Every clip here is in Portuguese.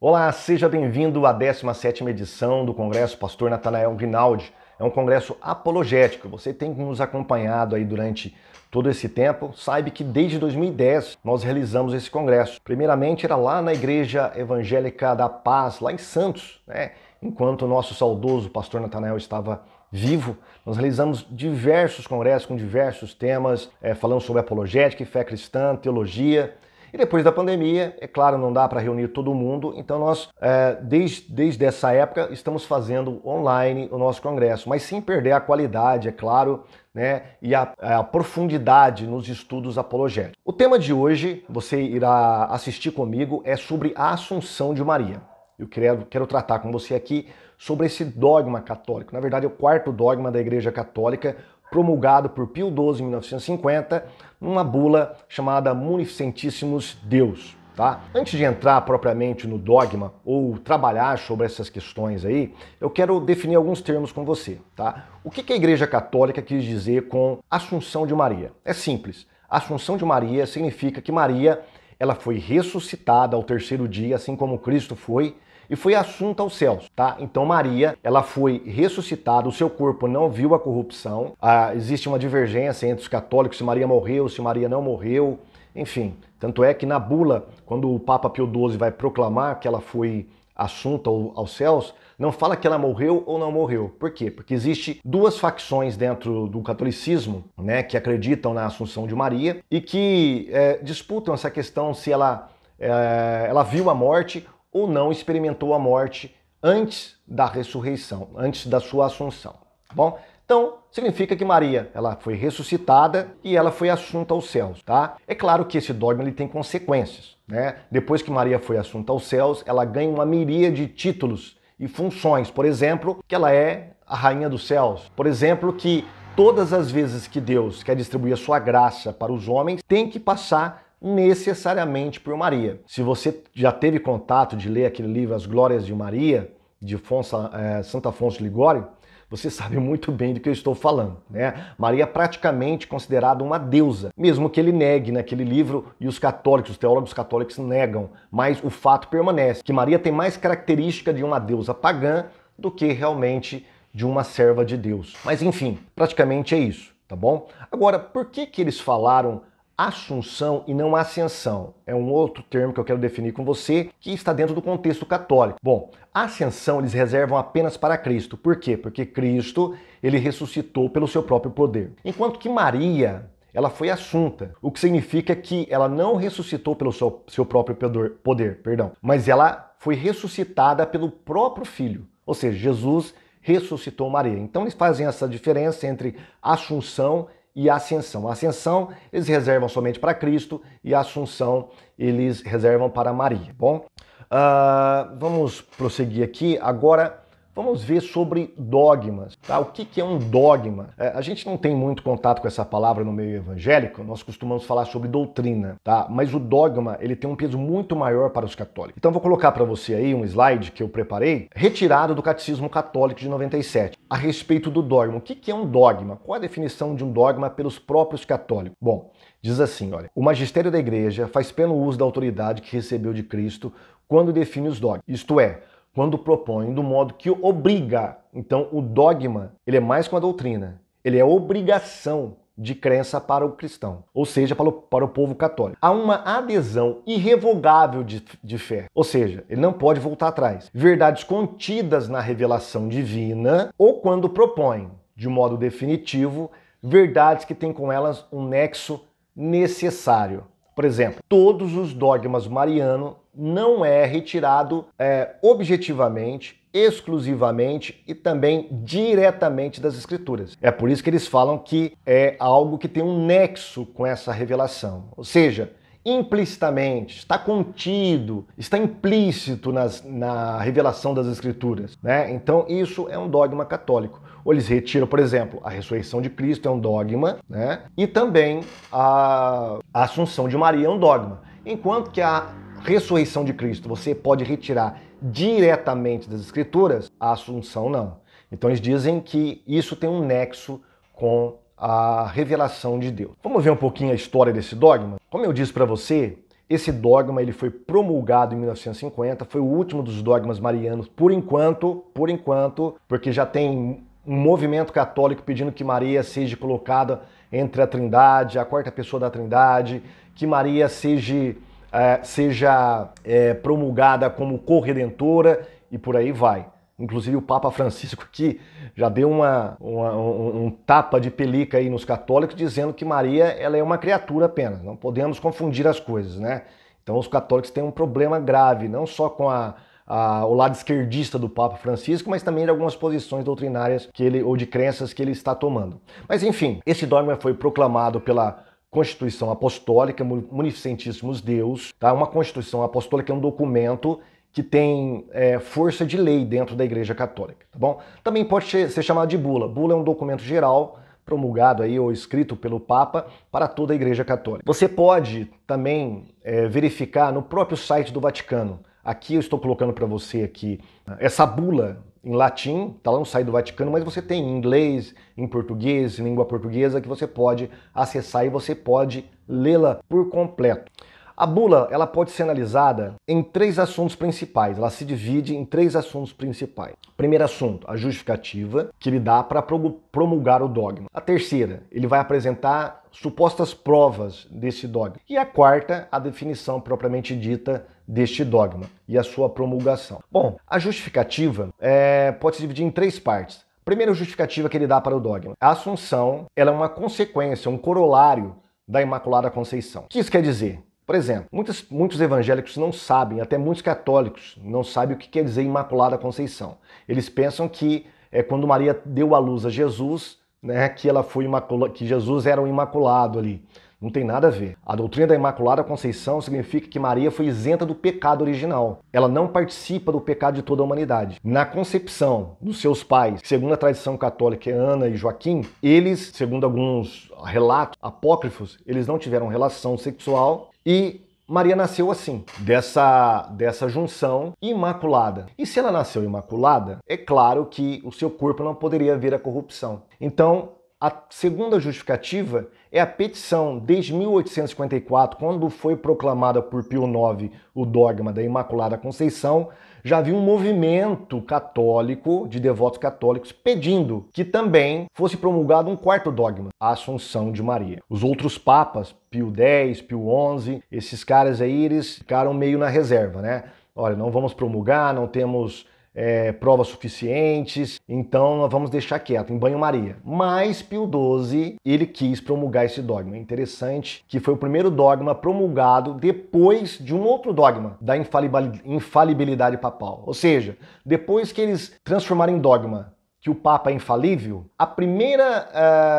Olá, seja bem-vindo à 17 edição do Congresso Pastor Natanael Rinaldi. É um congresso apologético. Você tem nos acompanhado aí durante todo esse tempo. Saiba que desde 2010 nós realizamos esse congresso. Primeiramente era lá na Igreja Evangélica da Paz, lá em Santos, né? Enquanto o nosso saudoso pastor Natanael estava vivo. Nós realizamos diversos congressos com diversos temas, é, falando sobre apologética, fé cristã, teologia, e depois da pandemia, é claro, não dá para reunir todo mundo, então nós, é, desde, desde essa época, estamos fazendo online o nosso congresso, mas sem perder a qualidade, é claro, né, e a, é, a, profundidade nos estudos apologéticos. O tema de hoje, você irá assistir comigo, é sobre a Assunção de Maria. Eu quero, quero tratar com você aqui sobre esse dogma católico. Na verdade, é o quarto dogma da Igreja Católica, promulgado por Pio XII em 1950, numa bula chamada Munificentíssimos Deus. Tá? Antes de entrar propriamente no dogma ou trabalhar sobre essas questões aí, eu quero definir alguns termos com você. Tá? O que a Igreja Católica quis dizer com Assunção de Maria? É simples. Assunção de Maria significa que Maria ela foi ressuscitada ao terceiro dia, assim como Cristo foi e foi assunta aos céus, tá? Então Maria, ela foi ressuscitada, o seu corpo não viu a corrupção. Ah, existe uma divergência entre os católicos se Maria morreu, se Maria não morreu, enfim. Tanto é que na bula, quando o Papa Pio XII vai proclamar que ela foi assunta aos céus, não fala que ela morreu ou não morreu. Por quê? Porque existe duas facções dentro do catolicismo, né, que acreditam na Assunção de Maria e que é, disputam essa questão se ela é, ela viu a morte ou não experimentou a morte antes da ressurreição, antes da sua assunção. Tá bom, então significa que Maria ela foi ressuscitada e ela foi assunta aos céus, tá? É claro que esse dogma ele tem consequências, né? Depois que Maria foi assunta aos céus, ela ganha uma miríade de títulos e funções, por exemplo, que ela é a rainha dos céus, por exemplo, que todas as vezes que Deus quer distribuir a sua graça para os homens, tem que passar necessariamente por Maria. Se você já teve contato de ler aquele livro As Glórias de Maria, de Fonsa, é, Santa Afonso de eh, Ligório, você sabe muito bem do que eu estou falando, né? Maria é praticamente considerada uma deusa, mesmo que ele negue naquele livro e os católicos, os teólogos católicos negam, mas o fato permanece que Maria tem mais característica de uma deusa pagã do que realmente de uma serva de Deus. Mas enfim, praticamente é isso, tá bom? Agora, por que que eles falaram assunção e não ascensão. É um outro termo que eu quero definir com você, que está dentro do contexto católico. Bom, ascensão eles reservam apenas para Cristo. Por quê? Porque Cristo, ele ressuscitou pelo seu próprio poder. Enquanto que Maria, ela foi assunta, o que significa que ela não ressuscitou pelo seu, seu próprio poder, perdão, mas ela foi ressuscitada pelo próprio filho. Ou seja, Jesus ressuscitou Maria. Então eles fazem essa diferença entre assunção e ascensão. A ascensão eles reservam somente para Cristo e a assunção eles reservam para Maria. Tá bom, uh, vamos prosseguir aqui agora Vamos ver sobre dogmas. Tá? O que, que é um dogma? É, a gente não tem muito contato com essa palavra no meio evangélico, nós costumamos falar sobre doutrina, tá? mas o dogma ele tem um peso muito maior para os católicos. Então vou colocar para você aí um slide que eu preparei, retirado do Catecismo Católico de 97, a respeito do dogma. O que, que é um dogma? Qual a definição de um dogma pelos próprios católicos? Bom, diz assim, olha, o magistério da igreja faz pleno uso da autoridade que recebeu de Cristo quando define os dogmas, isto é, quando propõe do modo que obriga. Então, o dogma, ele é mais que uma doutrina, ele é obrigação de crença para o cristão, ou seja, para o, para o povo católico. Há uma adesão irrevogável de, de fé, ou seja, ele não pode voltar atrás. Verdades contidas na revelação divina ou quando propõe, de modo definitivo, verdades que têm com elas um nexo necessário. Por exemplo, todos os dogmas marianos não é retirado é, objetivamente, exclusivamente e também diretamente das escrituras. É por isso que eles falam que é algo que tem um nexo com essa revelação. Ou seja, implicitamente, está contido, está implícito nas, na revelação das escrituras. Né? Então, isso é um dogma católico. Ou eles retiram, por exemplo, a ressurreição de Cristo é um dogma, né? e também a, a assunção de Maria é um dogma. Enquanto que a ressurreição de Cristo você pode retirar diretamente das Escrituras, a Assunção não. Então eles dizem que isso tem um nexo com a revelação de Deus. Vamos ver um pouquinho a história desse dogma? Como eu disse para você, esse dogma ele foi promulgado em 1950, foi o último dos dogmas marianos por enquanto, por enquanto, porque já tem um movimento católico pedindo que Maria seja colocada entre a Trindade, a quarta pessoa da Trindade, que Maria seja é, seja é, promulgada como corredentora e por aí vai. Inclusive o Papa Francisco aqui já deu uma, uma um, um, tapa de pelica aí nos católicos, dizendo que Maria ela é uma criatura apenas. Não podemos confundir as coisas, né? Então os católicos têm um problema grave, não só com a, a, o lado esquerdista do Papa Francisco, mas também de algumas posições doutrinárias que ele ou de crenças que ele está tomando. Mas enfim, esse dogma foi proclamado pela Constituição Apostólica, Munificentíssimos Deus, tá? Uma Constituição Apostólica é um documento que tem é, força de lei dentro da Igreja Católica, tá bom? Também pode ser chamado de bula. Bula é um documento geral promulgado aí ou escrito pelo Papa para toda a Igreja Católica. Você pode também é, verificar no próprio site do Vaticano. Aqui eu estou colocando para você aqui né, essa bula em latim, tá lá no site do Vaticano, mas você tem em inglês, em português, em língua portuguesa que você pode acessar e você pode lê-la por completo. A bula, ela pode ser analisada em três assuntos principais. Ela se divide em três assuntos principais. Primeiro assunto, a justificativa que ele dá para promulgar o dogma. A terceira, ele vai apresentar supostas provas desse dogma. E a quarta, a definição propriamente dita deste dogma e a sua promulgação. Bom, a justificativa é, pode se dividir em três partes. Primeira justificativa que ele dá para o dogma. A Assunção ela é uma consequência, um corolário da Imaculada Conceição. O que isso quer dizer? Por exemplo, muitos, muitos evangélicos não sabem, até muitos católicos não sabem o que quer dizer Imaculada Conceição. Eles pensam que é quando Maria deu à luz a Jesus, né, que ela foi imacula, que Jesus era um imaculado ali. Não tem nada a ver. A doutrina da Imaculada Conceição significa que Maria foi isenta do pecado original. Ela não participa do pecado de toda a humanidade. Na concepção dos seus pais, segundo a tradição católica, Ana e Joaquim, eles, segundo alguns relatos apócrifos, eles não tiveram relação sexual e Maria nasceu assim, dessa, dessa junção imaculada. E se ela nasceu imaculada, é claro que o seu corpo não poderia ver a corrupção. Então, a segunda justificativa é a petição desde 1854, quando foi proclamada por Pio IX o dogma da Imaculada Conceição, já havia um movimento católico, de devotos católicos, pedindo que também fosse promulgado um quarto dogma, a Assunção de Maria. Os outros papas, Pio X, Pio XI, esses caras aí, eles ficaram meio na reserva, né? Olha, não vamos promulgar, não temos é, provas suficientes, então nós vamos deixar quieto, em banho-maria. Mas Pio XII, ele quis promulgar esse dogma. É interessante que foi o primeiro dogma promulgado depois de um outro dogma, da infalibilidade papal. Ou seja, depois que eles transformaram em dogma que o Papa é infalível, a primeira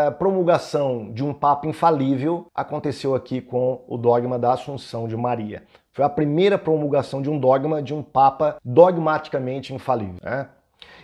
uh, promulgação de um Papa infalível aconteceu aqui com o dogma da Assunção de Maria. Foi a primeira promulgação de um dogma de um papa dogmaticamente infalível. Né?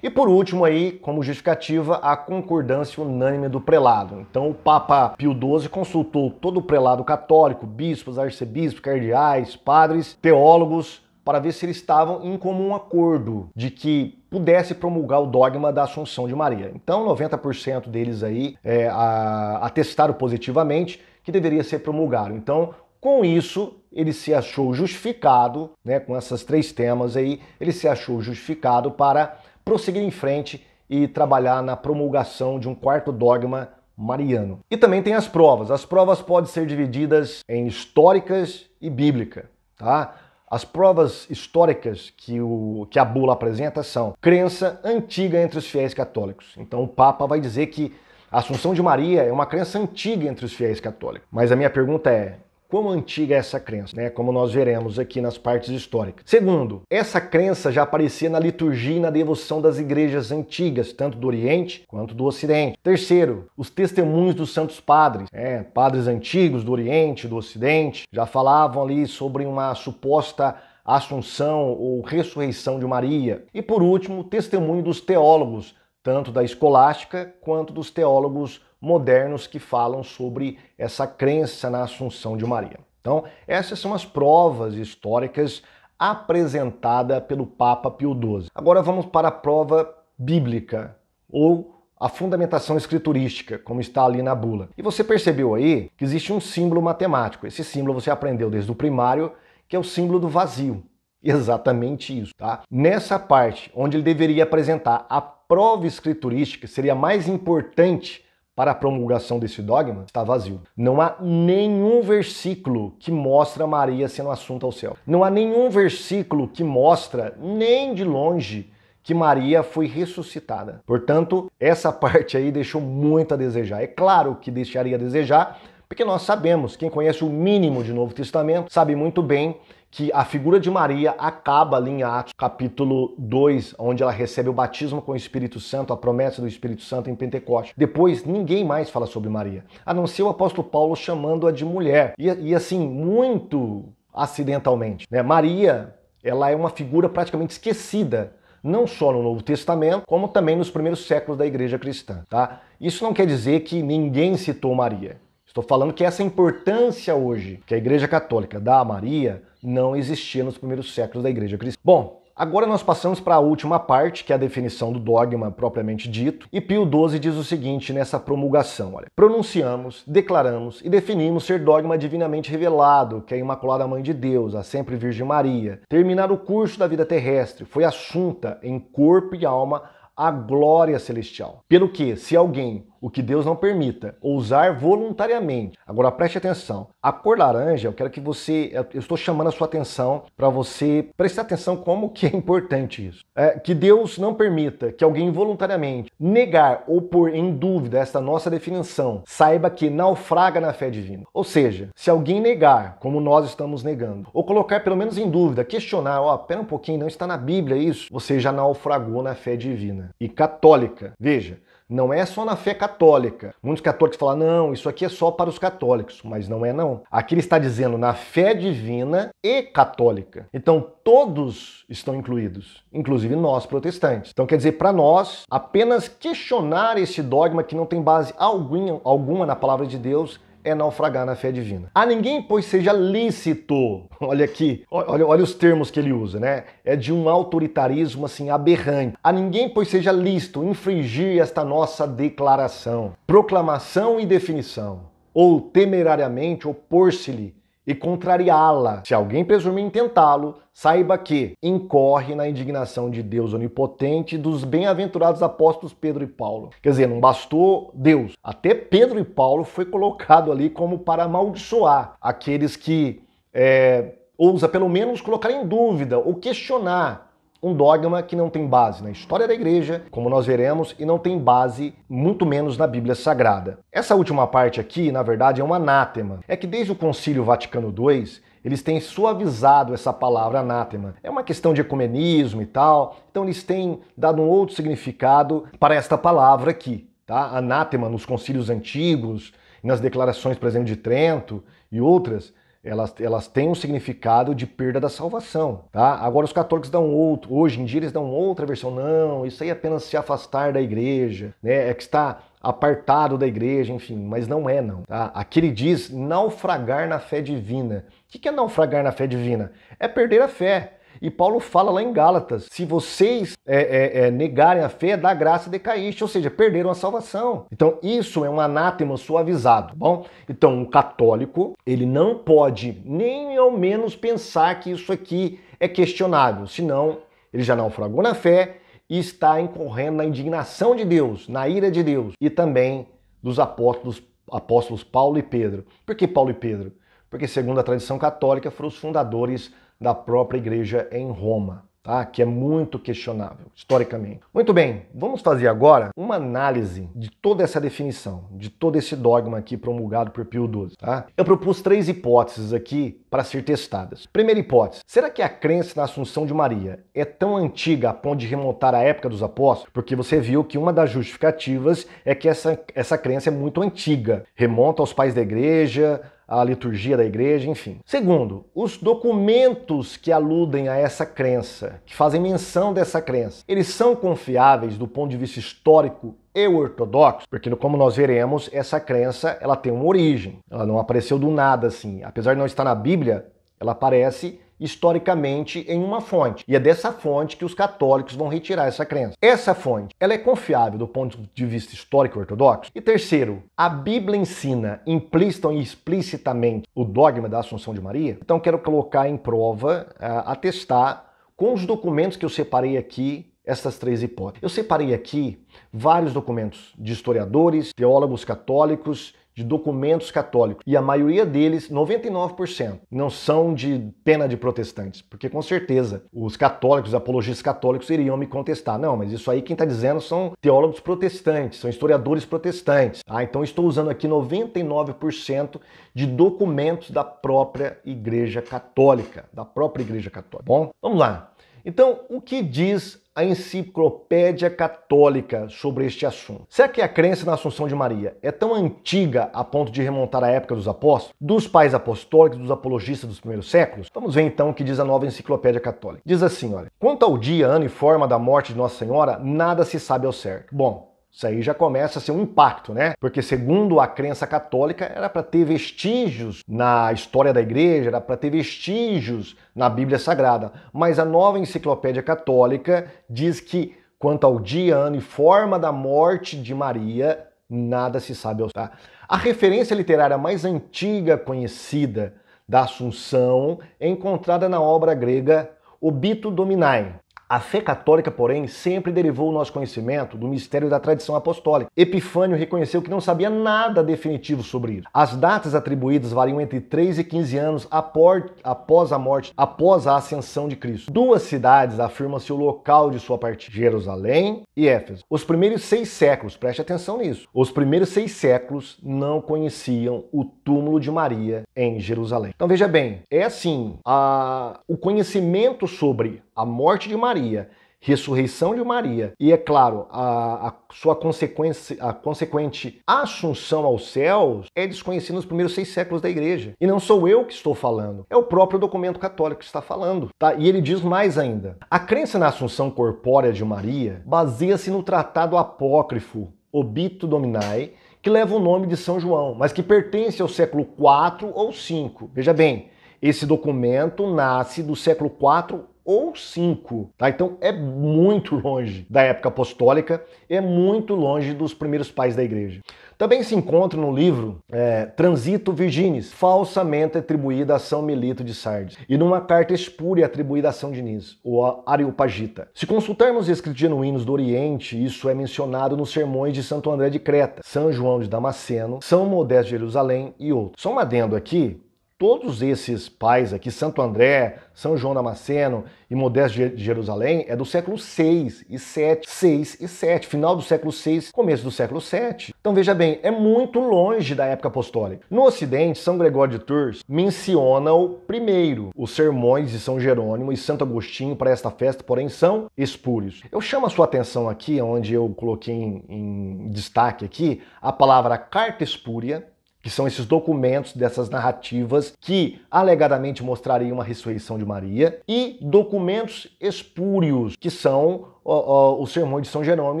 E por último aí, como justificativa, a concordância unânime do prelado. Então o Papa Pio XII consultou todo o prelado católico, bispos, arcebispos, cardeais, padres, teólogos, para ver se eles estavam em comum acordo de que pudesse promulgar o dogma da Assunção de Maria. Então 90% deles aí é, a, atestaram positivamente que deveria ser promulgado. Então com isso, ele se achou justificado, né, com esses três temas aí, ele se achou justificado para prosseguir em frente e trabalhar na promulgação de um quarto dogma mariano. E também tem as provas. As provas podem ser divididas em históricas e bíblica, tá? As provas históricas que, o, que a bula apresenta são crença antiga entre os fiéis católicos. Então o Papa vai dizer que a Assunção de Maria é uma crença antiga entre os fiéis católicos. Mas a minha pergunta é: como antiga é essa crença, né? Como nós veremos aqui nas partes históricas. Segundo, essa crença já aparecia na liturgia e na devoção das igrejas antigas, tanto do Oriente quanto do Ocidente. Terceiro, os testemunhos dos santos padres, né? padres antigos do Oriente, do Ocidente, já falavam ali sobre uma suposta assunção ou ressurreição de Maria. E por último, o testemunho dos teólogos, tanto da escolástica quanto dos teólogos modernos que falam sobre essa crença na Assunção de Maria. Então, essas são as provas históricas apresentada pelo Papa Pio XII. Agora vamos para a prova bíblica ou a fundamentação escriturística, como está ali na bula. E você percebeu aí que existe um símbolo matemático. Esse símbolo você aprendeu desde o primário, que é o símbolo do vazio. Exatamente isso, tá? Nessa parte, onde ele deveria apresentar a prova escriturística, seria mais importante para a promulgação desse dogma está vazio. Não há nenhum versículo que mostra Maria sendo assunta ao céu. Não há nenhum versículo que mostra, nem de longe, que Maria foi ressuscitada. Portanto, essa parte aí deixou muito a desejar. É claro que deixaria a desejar, porque nós sabemos, quem conhece o mínimo de Novo Testamento sabe muito bem que a figura de Maria acaba ali em Atos capítulo 2, onde ela recebe o batismo com o Espírito Santo, a promessa do Espírito Santo em Pentecostes. Depois, ninguém mais fala sobre Maria, a não ser o apóstolo Paulo chamando-a de mulher. E, e assim, muito acidentalmente. Né? Maria, ela é uma figura praticamente esquecida não só no Novo Testamento, como também nos primeiros séculos da igreja cristã, tá? Isso não quer dizer que ninguém citou Maria. Estou falando que essa importância hoje que a Igreja Católica dá a Maria não existia nos primeiros séculos da Igreja Cristã. Bom, agora nós passamos para a última parte, que é a definição do dogma propriamente dito, e Pio XII diz o seguinte nessa promulgação, olha, pronunciamos, declaramos e definimos ser dogma divinamente revelado, que é a Imaculada Mãe de Deus, a sempre Virgem Maria, terminar o curso da vida terrestre, foi assunta em corpo e alma à glória celestial. Pelo que, se alguém o que Deus não permita, ousar usar voluntariamente. Agora preste atenção. A cor laranja, eu quero que você, eu estou chamando a sua atenção para você prestar atenção como que é importante isso. É, que Deus não permita que alguém voluntariamente negar ou pôr em dúvida esta nossa definição, saiba que naufraga na fé divina. Ou seja, se alguém negar, como nós estamos negando, ou colocar pelo menos em dúvida, questionar, ó, oh, pera um pouquinho, não está na Bíblia isso, você já naufragou na fé divina e católica. Veja, não é só na fé católica. Muitos católicos falam, não, isso aqui é só para os católicos, mas não é não. Aqui ele está dizendo na fé divina e católica. Então todos estão incluídos, inclusive nós protestantes. Então quer dizer, para nós, apenas questionar esse dogma que não tem base alguma, na palavra de Deus é naufragar na fé divina. A ninguém, pois, seja lícito. Olha aqui, olha, olha os termos que ele usa, né? É de um autoritarismo assim aberrante. A ninguém, pois, seja lícito infringir esta nossa declaração, proclamação e definição, ou temerariamente opor-se-lhe e contrariá-la. Se alguém presumir em tentá-lo, saiba que incorre na indignação de Deus onipotente dos bem-aventurados apóstolos Pedro e Paulo. Quer dizer, não bastou Deus. Até Pedro e Paulo foi colocado ali como para amaldiçoar aqueles que é, ousa pelo menos colocar em dúvida ou questionar um dogma que não tem base na história da igreja, como nós veremos, e não tem base muito menos na Bíblia Sagrada. Essa última parte aqui, na verdade, é um anátema. É que desde o Concílio Vaticano II, eles têm suavizado essa palavra anátema. É uma questão de ecumenismo e tal, então eles têm dado um outro significado para esta palavra aqui, tá? Anátema nos concílios antigos, nas declarações, por exemplo, de Trento e outras, elas, elas têm um significado de perda da salvação, tá? Agora os católicos dão outro, hoje em dia eles dão outra versão, não, isso aí é apenas se afastar da igreja, né? É que está apartado da igreja, enfim, mas não é não, tá? Aqui ele diz naufragar na fé divina. O que é naufragar na fé divina? É perder a fé e Paulo fala lá em Gálatas: se vocês é, é, é, negarem a fé, da graça decaíste, ou seja, perderam a salvação. Então, isso é um anátema suavizado, tá bom? Então, um católico, ele não pode nem ao menos pensar que isso aqui é questionável, senão ele já naufragou na fé e está incorrendo na indignação de Deus, na ira de Deus e também dos apóstolos, apóstolos Paulo e Pedro. Por que Paulo e Pedro? Porque, segundo a tradição católica, foram os fundadores da própria igreja em Roma. Tá? que é muito questionável historicamente. Muito bem, vamos fazer agora uma análise de toda essa definição, de todo esse dogma aqui promulgado por Pio XII. Tá? Eu propus três hipóteses aqui para ser testadas. Primeira hipótese: será que a crença na Assunção de Maria é tão antiga a ponto de remontar à época dos apóstolos? Porque você viu que uma das justificativas é que essa, essa crença é muito antiga, remonta aos pais da igreja, a liturgia da igreja, enfim. Segundo, os documentos que aludem a essa crença, que fazem menção dessa crença, eles são confiáveis do ponto de vista histórico e ortodoxo, porque como nós veremos, essa crença, ela tem uma origem. Ela não apareceu do nada assim. Apesar de não estar na Bíblia, ela aparece historicamente em uma fonte. E é dessa fonte que os católicos vão retirar essa crença. Essa fonte, ela é confiável do ponto de vista histórico ortodoxo? E terceiro, a Bíblia ensina implícita e explicitamente o dogma da Assunção de Maria? Então quero colocar em prova, eh, atestar com os documentos que eu separei aqui essas três hipóteses. Eu separei aqui vários documentos de historiadores, teólogos católicos de documentos católicos. E a maioria deles, 99%, não são de pena de protestantes, porque com certeza os católicos, os apologistas católicos, iriam me contestar. Não, mas isso aí quem está dizendo são teólogos protestantes, são historiadores protestantes. Ah, então estou usando aqui 99% de documentos da própria Igreja Católica, da própria Igreja Católica. Bom, vamos lá. Então, o que diz a Enciclopédia Católica sobre este assunto. Será que a crença na Assunção de Maria é tão antiga a ponto de remontar à época dos apóstolos, dos pais apostólicos, dos apologistas dos primeiros séculos? Vamos ver então o que diz a nova Enciclopédia Católica. Diz assim, olha, quanto ao dia, ano e forma da morte de Nossa Senhora, nada se sabe ao certo. Bom, isso aí já começa a ser um impacto, né? Porque segundo a crença católica, era para ter vestígios na história da igreja, era para ter vestígios na Bíblia Sagrada. Mas a nova enciclopédia católica diz que quanto ao dia, ano e forma da morte de Maria, nada se sabe ao tá? A referência literária mais antiga conhecida da Assunção é encontrada na obra grega Obito Dominae, a fé católica, porém, sempre derivou o nosso conhecimento do mistério da tradição apostólica. Epifânio reconheceu que não sabia nada definitivo sobre isso. As datas atribuídas variam entre 3 e 15 anos após a morte, após a ascensão de Cristo. Duas cidades afirma-se o local de sua partida: Jerusalém e Éfeso. Os primeiros seis séculos, preste atenção nisso, os primeiros seis séculos não conheciam o túmulo de Maria em Jerusalém. Então veja bem, é assim, a... o conhecimento sobre a morte de Maria, ressurreição de Maria e, é claro, a, a sua consequência, a consequente assunção aos céus é desconhecida nos primeiros seis séculos da igreja. E não sou eu que estou falando, é o próprio documento católico que está falando. Tá? E ele diz mais ainda: a crença na assunção corpórea de Maria baseia-se no tratado apócrifo Obito dominae que leva o nome de São João, mas que pertence ao século IV ou V. Veja bem, esse documento nasce do século IV ou cinco. Tá? Então é muito longe da época apostólica, é muito longe dos primeiros pais da igreja. Também se encontra no livro é, Transito Virginis, falsamente atribuída a São Melito de Sardes, e numa carta espúria atribuída a São Diniz, ou a Areopagita. Se consultarmos escritos genuínos do Oriente, isso é mencionado nos sermões de Santo André de Creta, São João de Damasceno, São Modesto de Jerusalém e outros. Só um adendo aqui, todos esses pais aqui, Santo André, São João Damasceno e Modesto de Jerusalém, é do século 6 e 7, 6 e 7, final do século 6, começo do século 7. Então veja bem, é muito longe da época apostólica. No ocidente, São Gregório de Tours menciona o primeiro, os sermões de São Jerônimo e Santo Agostinho para esta festa, porém são espúrios. Eu chamo a sua atenção aqui, onde eu coloquei em, em destaque aqui, a palavra carta espúria, que são esses documentos dessas narrativas que alegadamente mostrariam a ressurreição de Maria, e documentos espúrios, que são ó, ó, o sermão de São Jerônimo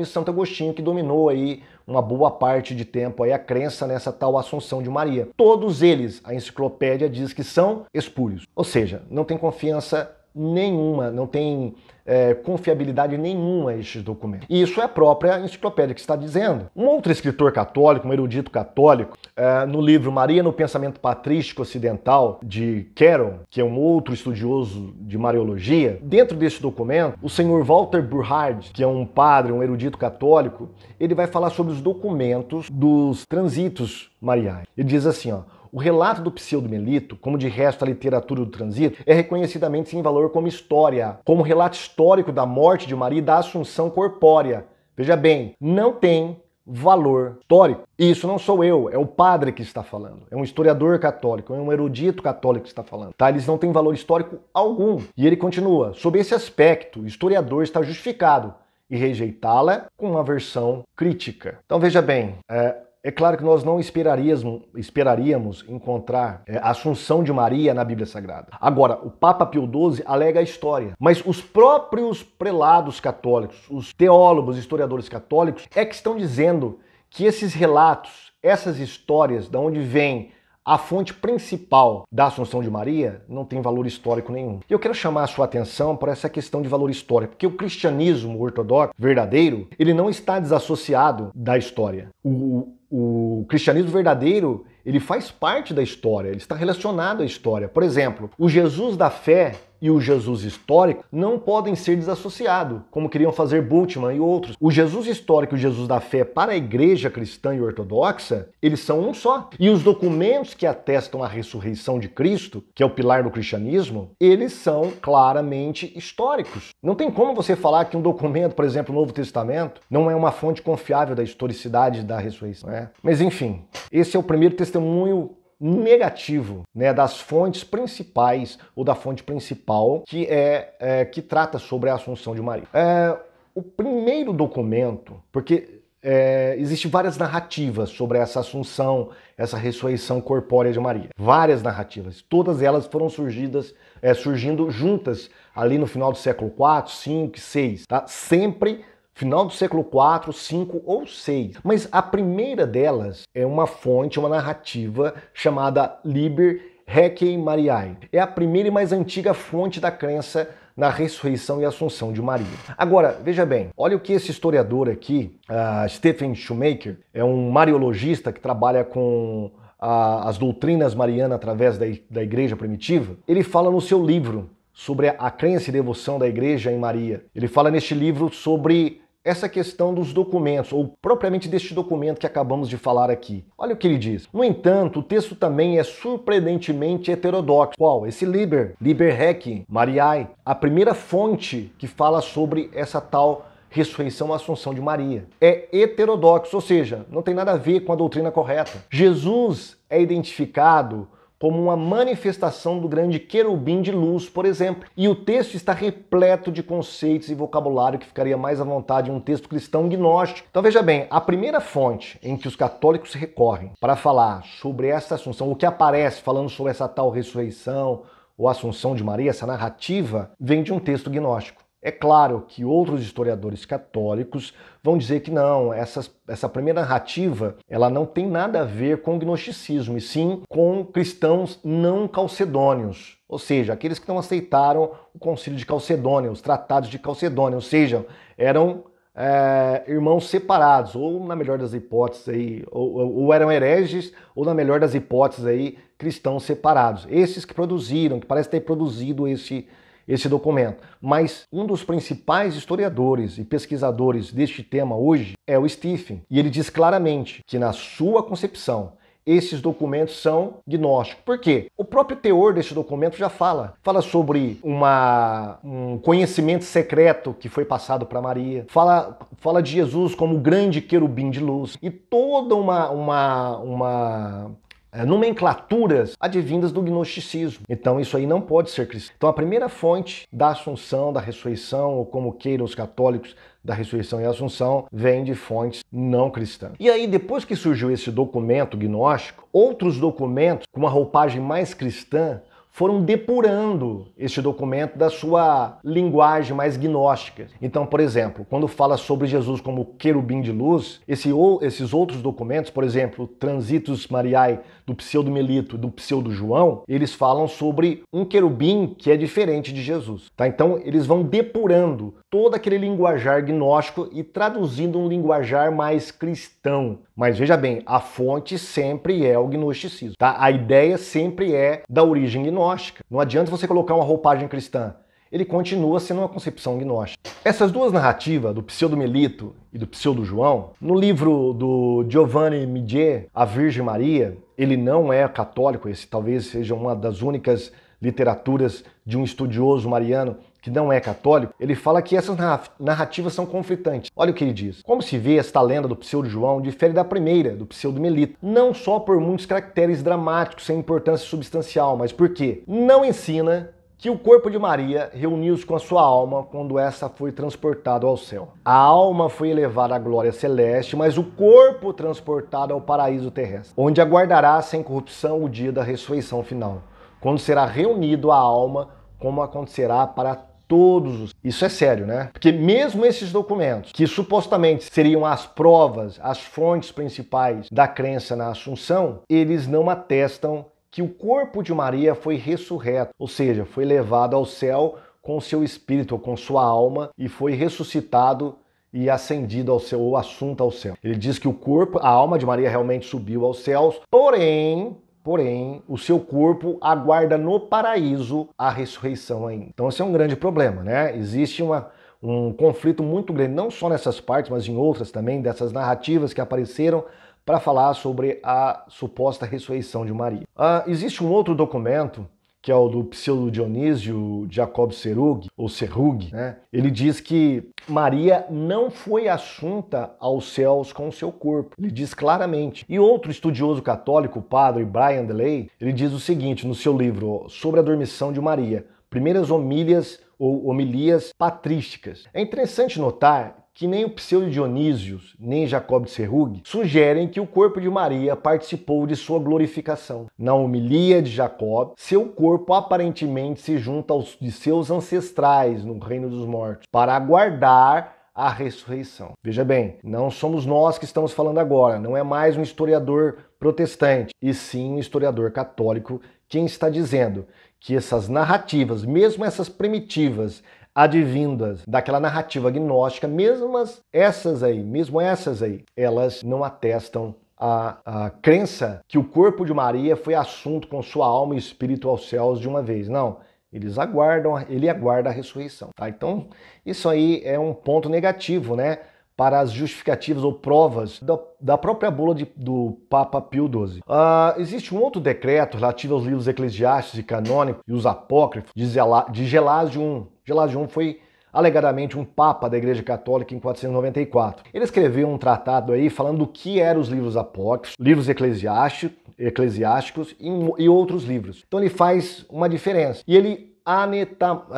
e Santo Agostinho, que dominou aí uma boa parte de tempo aí a crença nessa tal Assunção de Maria. Todos eles, a enciclopédia diz que são espúrios, ou seja, não tem confiança nenhuma, não tem é, confiabilidade nenhuma a estes documentos. E isso é a própria enciclopédia que está dizendo. Um outro escritor católico, um erudito católico, é, no livro Maria no Pensamento Patrístico Ocidental, de Carroll, que é um outro estudioso de Mariologia, dentro desse documento, o senhor Walter Burhard, que é um padre, um erudito católico, ele vai falar sobre os documentos dos transitos mariais. Ele diz assim, ó, o relato do pseudo-melito, como de resto a literatura do transito, é reconhecidamente sem valor como história, como relato histórico da morte de Maria e da assunção corpórea. Veja bem, não tem valor histórico. E isso não sou eu, é o padre que está falando, é um historiador católico, é um erudito católico que está falando. Tá? Eles não têm valor histórico algum. E ele continua: sob esse aspecto, o historiador está justificado e rejeitá-la com uma versão crítica. Então veja bem, é, é claro que nós não esperaríamos, esperaríamos encontrar é, a Assunção de Maria na Bíblia Sagrada. Agora, o Papa Pio XII alega a história, mas os próprios prelados católicos, os teólogos, historiadores católicos, é que estão dizendo que esses relatos, essas histórias, da onde vem a fonte principal da Assunção de Maria não tem valor histórico nenhum. Eu quero chamar a sua atenção para essa questão de valor histórico, porque o cristianismo ortodoxo verdadeiro, ele não está desassociado da história. O o cristianismo verdadeiro ele faz parte da história, ele está relacionado à história. Por exemplo, o Jesus da fé e o Jesus histórico não podem ser desassociados, como queriam fazer Bultmann e outros. O Jesus histórico e o Jesus da fé para a igreja cristã e ortodoxa, eles são um só. E os documentos que atestam a ressurreição de Cristo, que é o pilar do cristianismo, eles são claramente históricos. Não tem como você falar que um documento, por exemplo, o Novo Testamento, não é uma fonte confiável da historicidade da ressurreição. Né? Mas enfim, esse é o primeiro testemunho negativo né, das fontes principais ou da fonte principal que é, é que trata sobre a Assunção de Maria. É, o primeiro documento, porque é, existem várias narrativas sobre essa assunção, essa ressurreição corpórea de Maria. Várias narrativas. Todas elas foram surgidas, é, surgindo juntas ali no final do século IV, V, VI. Tá? Sempre final do século IV, V ou VI. Mas a primeira delas é uma fonte, uma narrativa chamada Liber Requiem Mariae. É a primeira e mais antiga fonte da crença na ressurreição e assunção de Maria. Agora, veja bem, olha o que esse historiador aqui, uh, Stephen Shoemaker, é um mariologista que trabalha com uh, as doutrinas marianas através da, da igreja primitiva. Ele fala no seu livro sobre a crença e devoção da igreja em Maria. Ele fala neste livro sobre essa questão dos documentos, ou propriamente deste documento que acabamos de falar aqui. Olha o que ele diz. No entanto, o texto também é surpreendentemente heterodoxo. Qual? Esse Liber, Liber Hecking, Mariae, a primeira fonte que fala sobre essa tal ressurreição, assunção de Maria. É heterodoxo, ou seja, não tem nada a ver com a doutrina correta. Jesus é identificado como uma manifestação do grande querubim de luz, por exemplo. E o texto está repleto de conceitos e vocabulário que ficaria mais à vontade em um texto cristão gnóstico. Então veja bem, a primeira fonte em que os católicos recorrem para falar sobre essa assunção, o que aparece falando sobre essa tal ressurreição, ou Assunção de Maria, essa narrativa, vem de um texto gnóstico. É claro que outros historiadores católicos vão dizer que não, essa, essa primeira narrativa ela não tem nada a ver com o gnosticismo, e sim com cristãos não calcedônios, ou seja, aqueles que não aceitaram o concílio de Calcedônia, os tratados de Calcedônia, ou seja, eram é, irmãos separados, ou na melhor das hipóteses aí, ou, ou, eram hereges, ou na melhor das hipóteses aí, cristãos separados. Esses que produziram, que parece ter produzido esse esse documento. Mas um dos principais historiadores e pesquisadores deste tema hoje é o Stephen, e ele diz claramente que, na sua concepção, esses documentos são gnósticos. Por quê? O próprio teor desse documento já fala. Fala sobre uma, um conhecimento secreto que foi passado para Maria. Fala, fala de Jesus como o grande querubim de luz. E toda uma, uma, uma é, nomenclaturas advindas do gnosticismo. Então isso aí não pode ser cristão. Então a primeira fonte da assunção, da ressurreição, ou como queiram os católicos, da ressurreição e assunção vem de fontes não cristãs. E aí, depois que surgiu esse documento gnóstico, outros documentos com uma roupagem mais cristã foram depurando este documento da sua linguagem mais gnóstica. Então, por exemplo, quando fala sobre Jesus como querubim de luz, esse ou, esses outros documentos, por exemplo, Transitus Mariae do pseudo-Melito, do pseudo-João, eles falam sobre um querubim que é diferente de Jesus. Tá? Então eles vão depurando todo aquele linguajar gnóstico e traduzindo um linguajar mais cristão. Mas veja bem, a fonte sempre é o gnosticismo. Tá? A ideia sempre é da origem gnóstica. Não adianta você colocar uma roupagem cristã ele continua sendo uma concepção gnóstica. Essas duas narrativas, do Pseudo-Melito e do Pseudo-João, no livro do Giovanni Midier, A Virgem Maria, ele não é católico, esse talvez seja uma das únicas literaturas de um estudioso mariano que não é católico, ele fala que essas narrativas são conflitantes. Olha o que ele diz. Como se vê, esta lenda do pseudo-João difere da primeira, do pseudo-Melito, não só por muitos caracteres dramáticos sem importância substancial, mas porque não ensina que o corpo de Maria reuniu-se com a sua alma quando essa foi transportada ao céu. A alma foi elevada à glória celeste, mas o corpo transportado ao paraíso terrestre, onde aguardará sem corrupção o dia da ressurreição final, quando será reunido a alma, como acontecerá para todos os. Isso é sério, né? Porque mesmo esses documentos, que supostamente seriam as provas, as fontes principais da crença na Assunção, eles não atestam que o corpo de Maria foi ressurreto, ou seja, foi levado ao céu com seu espírito com sua alma e foi ressuscitado e ascendido ao céu ou assunto ao céu. Ele diz que o corpo, a alma de Maria realmente subiu aos céus, porém, porém, o seu corpo aguarda no paraíso a ressurreição ainda. Então esse é um grande problema, né? Existe uma um conflito muito grande, não só nessas partes, mas em outras também, dessas narrativas que apareceram para falar sobre a suposta ressurreição de Maria. Ah, existe um outro documento que é o do pseudo Dionísio Jacob Serug, ou Serug, né? Ele diz que Maria não foi assunta aos céus com o seu corpo. Ele diz claramente. E outro estudioso católico, o padre Brian DeLay, ele diz o seguinte no seu livro Sobre a Dormição de Maria, Primeiras Homilias ou Homilias Patrísticas. É interessante notar que nem o pseudo Dionísio, nem Jacob de Serrug sugerem que o corpo de Maria participou de sua glorificação. Na homilia de Jacob, seu corpo aparentemente se junta aos de seus ancestrais no reino dos mortos para aguardar a ressurreição. Veja bem, não somos nós que estamos falando agora, não é mais um historiador protestante, e sim um historiador católico quem está dizendo que essas narrativas, mesmo essas primitivas, advindas daquela narrativa agnóstica, mesmo essas aí, mesmo essas aí, elas não atestam a, a, crença que o corpo de Maria foi assunto com sua alma e espírito aos céus de uma vez. Não. Eles aguardam, ele aguarda a ressurreição. Tá? Então, isso aí é um ponto negativo, né? Para as justificativas ou provas da, da própria bula de, do Papa Pio XII. Uh, ah, existe um outro decreto relativo aos livros eclesiásticos e canônicos e os apócrifos de, Gela, de Gelásio Gelasium foi alegadamente um papa da Igreja Católica em 494. Ele escreveu um tratado aí falando do que eram os livros apócrifos, livros eclesiásticos, e, e, outros livros. Então ele faz uma diferença. E ele aneta, uh,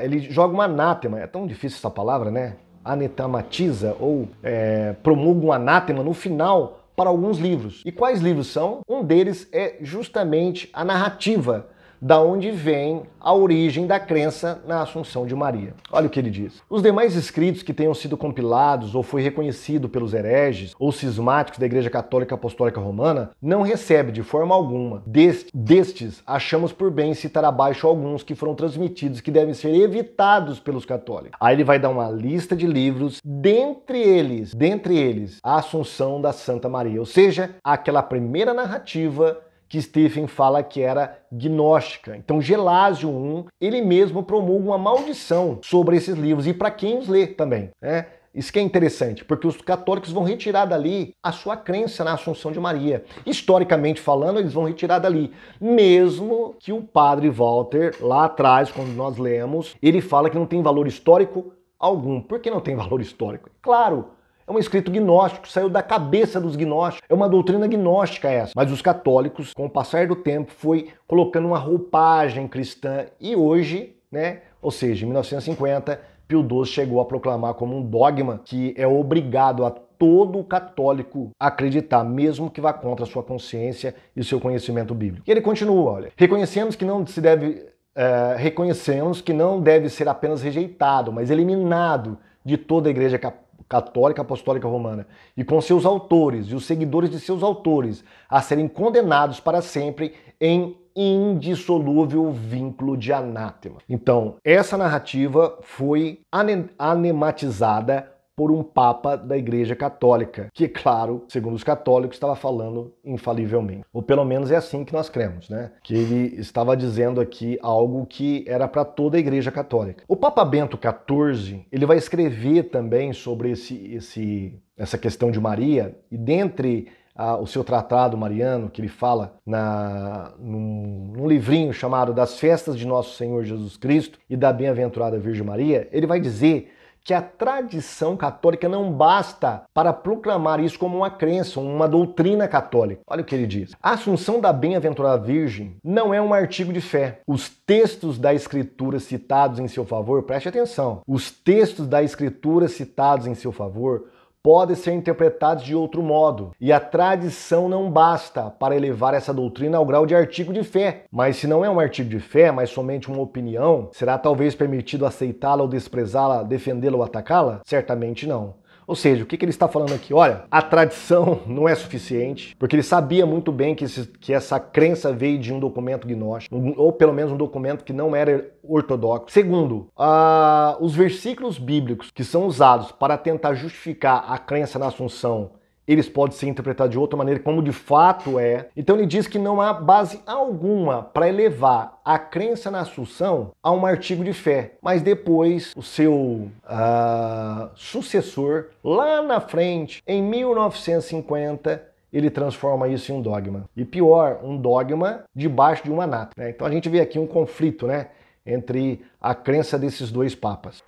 ele joga um anátema. É tão difícil essa palavra, né? Anetamatiza ou é, promulga um anátema no final para alguns livros. E quais livros são? Um deles é justamente a narrativa da onde vem a origem da crença na Assunção de Maria. Olha o que ele diz. Os demais escritos que tenham sido compilados ou foi reconhecido pelos hereges ou cismáticos da Igreja Católica Apostólica Romana não recebe de forma alguma. Destes, achamos por bem citar abaixo alguns que foram transmitidos que devem ser evitados pelos católicos. Aí ele vai dar uma lista de livros, dentre eles, dentre eles, a Assunção da Santa Maria, ou seja, aquela primeira narrativa que Stephen fala que era gnóstica. Então, Gelásio I, ele mesmo promulga uma maldição sobre esses livros e para quem os lê também. Né? Isso que é interessante, porque os católicos vão retirar dali a sua crença na Assunção de Maria. Historicamente falando, eles vão retirar dali. Mesmo que o padre Walter, lá atrás, quando nós lemos, ele fala que não tem valor histórico algum. Por que não tem valor histórico? Claro, é um escrito gnóstico, saiu da cabeça dos gnósticos. É uma doutrina gnóstica essa. Mas os católicos, com o passar do tempo, foi colocando uma roupagem cristã e hoje, né? Ou seja, em 1950, Pio XII chegou a proclamar como um dogma que é obrigado a todo católico acreditar, mesmo que vá contra a sua consciência e o seu conhecimento bíblico. E ele continua, olha, reconhecemos que não se deve, é, reconhecemos que não deve ser apenas rejeitado, mas eliminado de toda a igreja católica católica apostólica romana, e com seus autores e os seguidores de seus autores a serem condenados para sempre em indissolúvel vínculo de anátema. Então, essa narrativa foi anematizada por um Papa da Igreja Católica, que, claro, segundo os católicos, estava falando infalivelmente. Ou pelo menos é assim que nós cremos, né? Que ele estava dizendo aqui algo que era para toda a Igreja Católica. O Papa Bento XIV, ele vai escrever também sobre esse, esse, essa questão de Maria, e dentre o seu tratado mariano, que ele fala na, num, num, livrinho chamado Das Festas de Nosso Senhor Jesus Cristo e da Bem-aventurada Virgem Maria, ele vai dizer que a tradição católica não basta para proclamar isso como uma crença, uma doutrina católica. Olha o que ele diz. A Assunção da Bem-aventurada Virgem não é um artigo de fé. Os textos da Escritura citados em seu favor, preste atenção, os textos da Escritura citados em seu favor podem ser interpretados de outro modo. E a tradição não basta para elevar essa doutrina ao grau de artigo de fé. Mas se não é um artigo de fé, mas somente uma opinião, será talvez permitido aceitá-la ou desprezá-la, defendê-la ou atacá-la? Certamente não. Ou seja, o que, que ele está falando aqui? Olha, a tradição não é suficiente, porque ele sabia muito bem que, esse, que essa crença veio de um documento gnóstico, ou pelo menos um documento que não era ortodoxo. Segundo, uh, os versículos bíblicos que são usados para tentar justificar a crença na Assunção eles podem ser interpretados de outra maneira, como de fato é. Então ele diz que não há base alguma para elevar a crença na Assunção a um artigo de fé. Mas depois, o seu uh, sucessor, lá na frente, em 1950, ele transforma isso em um dogma. E pior, um dogma debaixo de uma nata. Né? Então a gente vê aqui um conflito né, entre a crença desses dois papas.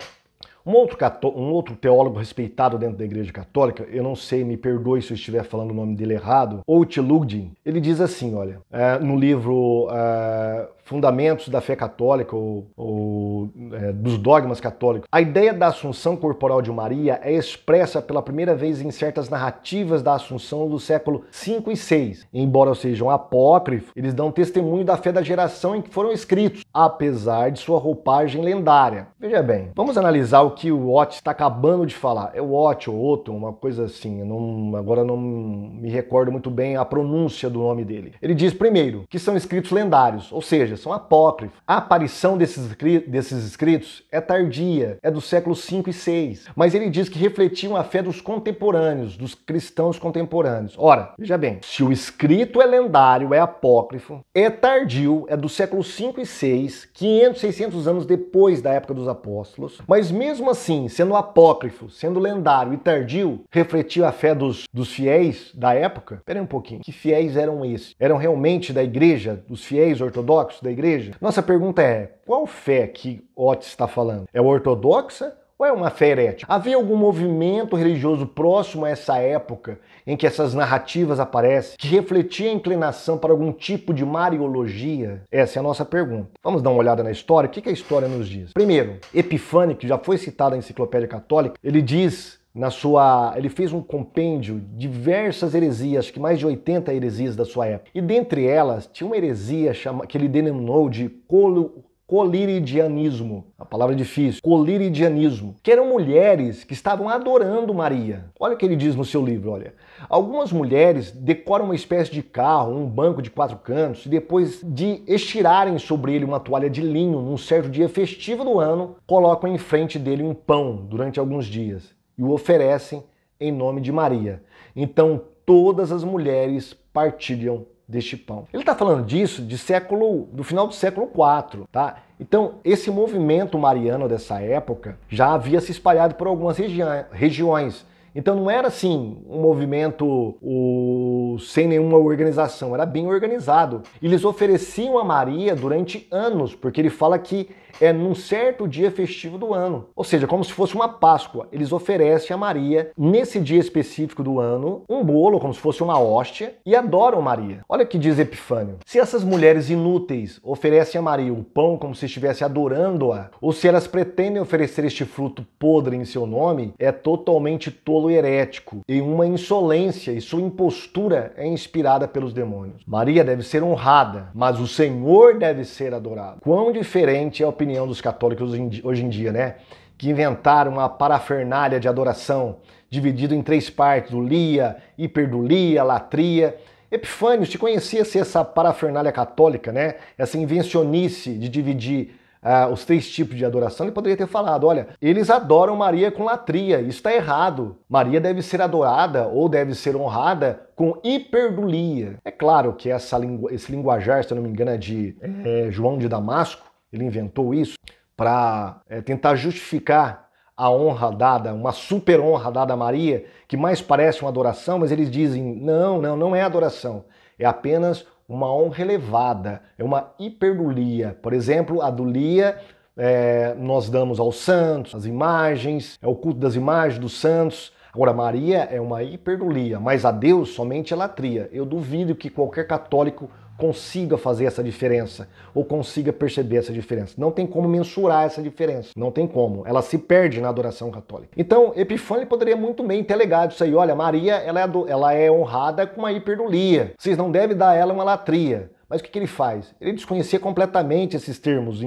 Um outro, um outro teólogo respeitado dentro da Igreja Católica, eu não sei, me perdoe se eu estiver falando o nome dele errado, Outloudin, ele diz assim, olha, é, no livro é, Fundamentos da Fé Católica, ou, ou é, dos dogmas católicos, a ideia da assunção corporal de Maria é expressa pela primeira vez em certas narrativas da assunção do século V e VI. Embora sejam apócrifos, eles dão testemunho da fé da geração em que foram escritos, apesar de sua roupagem lendária. Veja bem, vamos analisar o que o Watts está acabando de falar. É o Watts ou outro? uma coisa assim. Não, agora não me recordo muito bem a pronúncia do nome dele. Ele diz, primeiro, que são escritos lendários, ou seja, são apócrifos. A aparição desses, desses escritos é tardia, é do século 5 e 6. Mas ele diz que refletiam a fé dos contemporâneos, dos cristãos contemporâneos. Ora, veja bem, se o escrito é lendário, é apócrifo, é tardio, é do século 5 e 6, 500, 600 anos depois da época dos apóstolos, mas mesmo mesmo assim, sendo apócrifo, sendo lendário e tardio, refletiu a fé dos, dos fiéis da época? Pera um pouquinho. Que fiéis eram esses? Eram realmente da igreja? Os fiéis ortodoxos da igreja? Nossa pergunta é: qual fé que Otis está falando? É ortodoxa qual é uma fé herética? Havia algum movimento religioso próximo a essa época em que essas narrativas aparecem que refletia a inclinação para algum tipo de mariologia? Essa é a nossa pergunta. Vamos dar uma olhada na história? O que a história nos diz? Primeiro, Epifânio, que já foi citado na Enciclopédia Católica, ele diz na sua, ele fez um compêndio de diversas heresias, que mais de 80 heresias da sua época. E dentre elas, tinha uma heresia chama, que ele denominou de colo coliridianismo. A palavra é difícil, coliridianismo, que eram mulheres que estavam adorando Maria. Olha o que ele diz no seu livro, olha. Algumas mulheres decoram uma espécie de carro, um banco de quatro cantos, e depois de estirarem sobre ele uma toalha de linho num certo dia festivo do ano, colocam em frente dele um pão durante alguns dias e o oferecem em nome de Maria. Então todas as mulheres partilham deste pão. Ele está falando disso de século, do final do século IV, tá? Então, esse movimento mariano dessa época já havia se espalhado por algumas regi regiões. Então não era assim um movimento o, sem nenhuma organização, era bem organizado. Eles ofereciam a Maria durante anos, porque ele fala que é num certo dia festivo do ano, ou seja, como se fosse uma Páscoa. Eles oferecem a Maria, nesse dia específico do ano, um bolo, como se fosse uma hóstia, e adoram Maria. Olha o que diz Epifânio. Se essas mulheres inúteis oferecem a Maria o pão como se estivesse adorando-a, ou se elas pretendem oferecer este fruto podre em seu nome, é totalmente tolo e herético, e uma insolência, e sua impostura é inspirada pelos demônios. Maria deve ser honrada, mas o Senhor deve ser adorado. Quão diferente é o opinião dos católicos hoje em dia, né? Que inventaram uma parafernália de adoração, dividido em três partes: Lia, hiperdulia, latria. Epifânio, se conhecesse essa parafernália católica, né? Essa invencionice de dividir ah, os três tipos de adoração, ele poderia ter falado: olha, eles adoram Maria com latria, isso está errado. Maria deve ser adorada ou deve ser honrada com hiperdulia. É claro que essa, esse linguajar, se eu não me engano, é de é, João de Damasco, ele inventou isso para é, eh, tentar justificar a honra dada, uma super honra dada a Maria, que mais parece uma adoração, mas eles dizem: não, não, não é adoração. É apenas uma honra elevada, é uma hiperdulia. Por exemplo, a dulia é, nós damos aos santos, as imagens, é o culto das imagens dos santos. Agora, Maria é uma hiperdulia, mas a Deus somente ela tria. Eu duvido que qualquer católico consiga fazer essa diferença ou consiga perceber essa diferença. Não tem como mensurar essa diferença. Não tem como. Ela se perde na adoração católica. Então, Epifânio poderia muito bem ter legado isso aí. Olha, Maria, ela é, do... ela é honrada com uma hiperdolia. Vocês não devem dar a ela uma latria. Mas o que, que, ele faz? Ele desconhecia completamente esses termos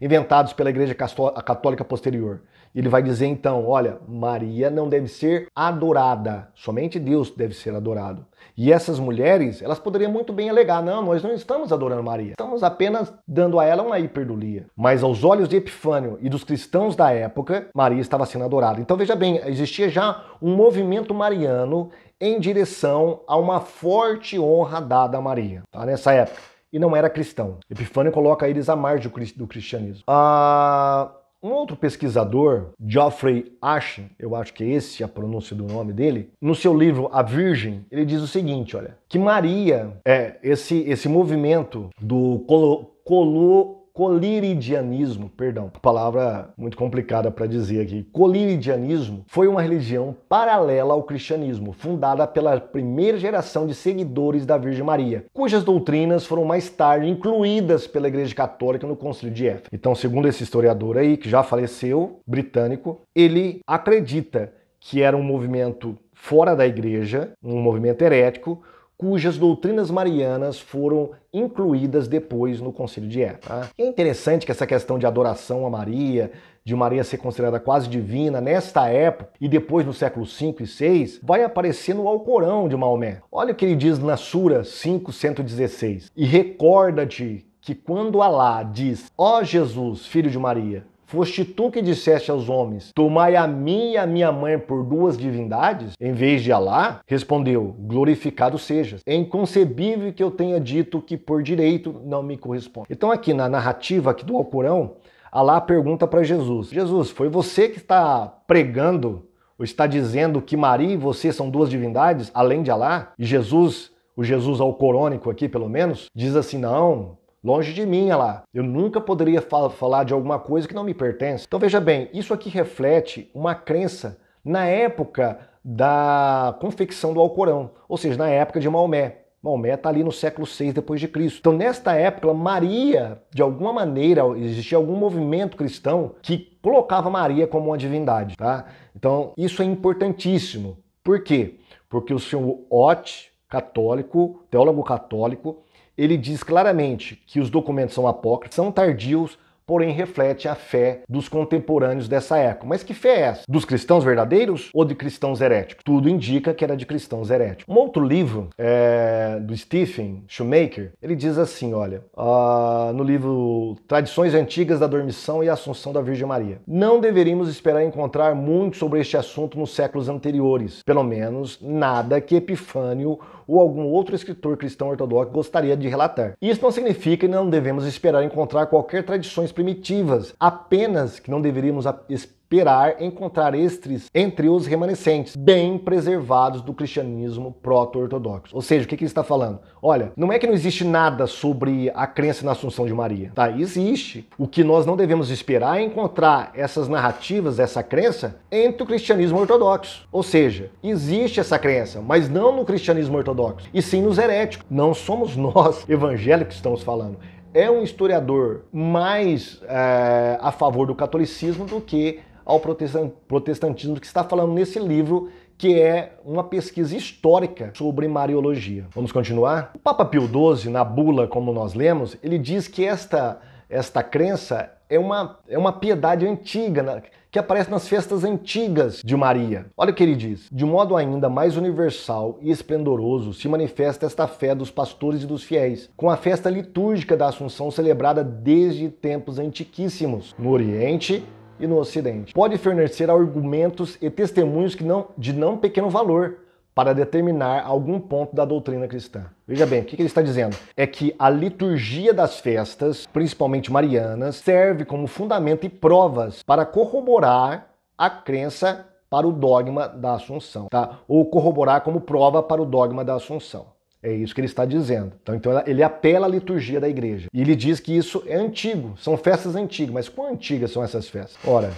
inventados pela Igreja Católica posterior. Ele vai dizer então: olha, Maria não deve ser adorada, somente Deus deve ser adorado. E essas mulheres, elas poderiam muito bem alegar: não, nós não estamos adorando Maria, estamos apenas dando a ela uma hiperdulia. Mas aos olhos de Epifânio e dos cristãos da época, Maria estava sendo adorada. Então veja bem, existia já um movimento mariano em direção a uma forte honra dada a Maria, tá? nessa época. E não era cristão. Epifânio coloca eles à margem do cristianismo. Ah um outro pesquisador, Geoffrey Ashen, eu acho que é esse a pronúncia do nome dele, no seu livro A Virgem, ele diz o seguinte, olha, que Maria é esse esse movimento do colo, colo coliridianismo, perdão, palavra muito complicada para dizer aqui. Coliridianismo foi uma religião paralela ao cristianismo, fundada pela primeira geração de seguidores da Virgem Maria, cujas doutrinas foram mais tarde incluídas pela Igreja Católica no Concílio de Éfeso. Então, segundo esse historiador aí que já faleceu, britânico, ele acredita que era um movimento fora da igreja, um movimento herético, cujas doutrinas marianas foram incluídas depois no Concílio de Éfeso. Tá? É interessante que essa questão de adoração a Maria, de Maria ser considerada quase divina nesta época e depois no século 5 e 6, vai aparecer no Alcorão de Maomé. Olha o que ele diz na Sura 5:116. E recorda-te que quando Alá diz: "Ó Jesus, filho de Maria, Foste tu que disseste aos homens: Tomai a mim e a minha mãe por duas divindades, em vez de Alá? Respondeu: Glorificado sejas. É inconcebível que eu tenha dito que por direito não me corresponde. Então, aqui na narrativa aqui do Alcorão, Alá pergunta para Jesus: Jesus, foi você que está pregando ou está dizendo que Maria e você são duas divindades, além de Alá? E Jesus, o Jesus alcorônico aqui pelo menos, diz assim: Não, Longe de mim, olha lá. Eu nunca poderia fal falar de alguma coisa que não me pertence. Então veja bem, isso aqui reflete uma crença na época da confecção do Alcorão, ou seja, na época de Maomé. Maomé está ali no século 6 depois de Cristo. Então, nesta época, Maria, de alguma maneira, existia algum movimento cristão que colocava Maria como uma divindade, tá? Então, isso é importantíssimo. Por quê? Porque o senhor ot, católico, teólogo católico, ele diz claramente que os documentos são apócrifos, são tardios, porém reflete a fé dos contemporâneos dessa época. Mas que fé é essa? Dos cristãos verdadeiros ou de cristãos heréticos? Tudo indica que era de cristãos heréticos. Um outro livro é, do Stephen Shoemaker, ele diz assim, olha, uh, no livro Tradições Antigas da Dormição e Assunção da Virgem Maria, não deveríamos esperar encontrar muito sobre este assunto nos séculos anteriores, pelo menos nada que Epifânio ou algum outro escritor cristão ortodoxo gostaria de relatar. Isso não significa que não devemos esperar encontrar qualquer tradições primitivas, apenas que não deveríamos esperar esperar encontrar estes entre os remanescentes, bem preservados do cristianismo proto-ortodoxo. Ou seja, o que, que ele está falando? Olha, não é que não existe nada sobre a crença na Assunção de Maria, tá? Existe. O que nós não devemos esperar é encontrar essas narrativas, essa crença, entre o cristianismo ortodoxo. Ou seja, existe essa crença, mas não no cristianismo ortodoxo, e sim nos heréticos. Não somos nós, evangélicos, que estamos falando é um historiador mais é, a favor do catolicismo do que ao protestantismo que está falando nesse livro, que é uma pesquisa histórica sobre Mariologia. Vamos continuar? O Papa Pio XII, na bula, como nós lemos, ele diz que esta, esta crença é uma, é uma piedade antiga, que aparece nas festas antigas de Maria. Olha o que ele diz: De modo ainda mais universal e esplendoroso se manifesta esta fé dos pastores e dos fiéis, com a festa litúrgica da Assunção celebrada desde tempos antiquíssimos, no Oriente e no Ocidente. Pode fornecer argumentos e testemunhos que não, de não pequeno valor para determinar algum ponto da doutrina cristã. Veja bem, o que ele está dizendo? É que a liturgia das festas, principalmente marianas, serve como fundamento e provas para corroborar a crença para o dogma da Assunção, tá? Ou corroborar como prova para o dogma da Assunção. É isso que ele está dizendo. Então, então ele apela à liturgia da igreja. E ele diz que isso é antigo, são festas antigas. Mas quão antigas são essas festas? Ora,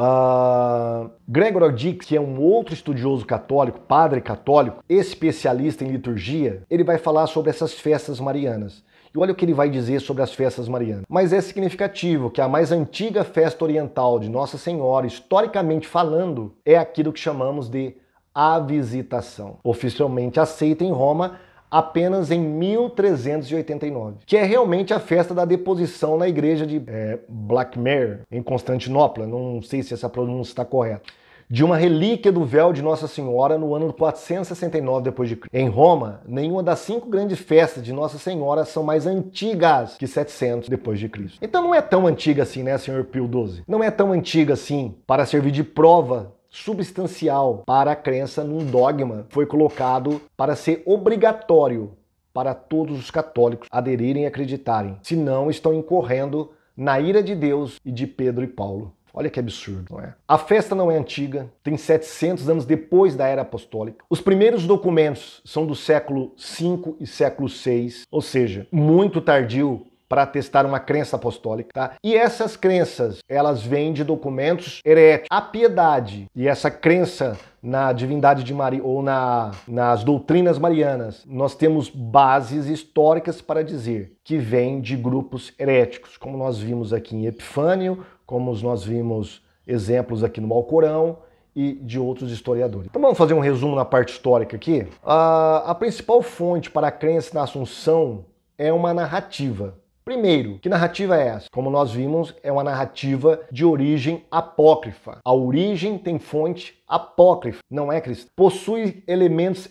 Uh, Gregor Dix, que é um outro estudioso católico, padre católico, especialista em liturgia, ele vai falar sobre essas festas marianas. E olha o que ele vai dizer sobre as festas marianas. Mas é significativo que a mais antiga festa oriental de Nossa Senhora, historicamente falando, é aquilo que chamamos de a visitação, oficialmente aceita em Roma apenas em 1389, que é realmente a festa da deposição na igreja de é, Blackmere, em Constantinopla, não sei se essa pronúncia está correta, de uma relíquia do véu de Nossa Senhora no ano 469 depois de Em Roma, nenhuma das cinco grandes festas de Nossa Senhora são mais antigas que 700 depois de Cristo. Então não é tão antiga assim, né, senhor Pio XII? Não é tão antiga assim para servir de prova substancial para a crença num dogma foi colocado para ser obrigatório para todos os católicos aderirem e acreditarem, senão estão incorrendo na ira de Deus e de Pedro e Paulo. Olha que absurdo, não é? A festa não é antiga, tem 700 anos depois da era apostólica. Os primeiros documentos são do século V e século VI, ou seja, muito tardio para testar uma crença apostólica, tá? E essas crenças, elas vêm de documentos heréticos. A piedade e essa crença na divindade de Maria ou na, nas doutrinas marianas, nós temos bases históricas para dizer que vem de grupos heréticos, como nós vimos aqui em Epifânio, como nós vimos exemplos aqui no Alcorão, e de outros historiadores. Então vamos fazer um resumo na parte histórica aqui. A, a, principal fonte para a crença na Assunção é uma narrativa Primeiro, que narrativa é essa? Como nós vimos, é uma narrativa de origem apócrifa. A origem tem fonte apócrifa, não é cristã. Possui elementos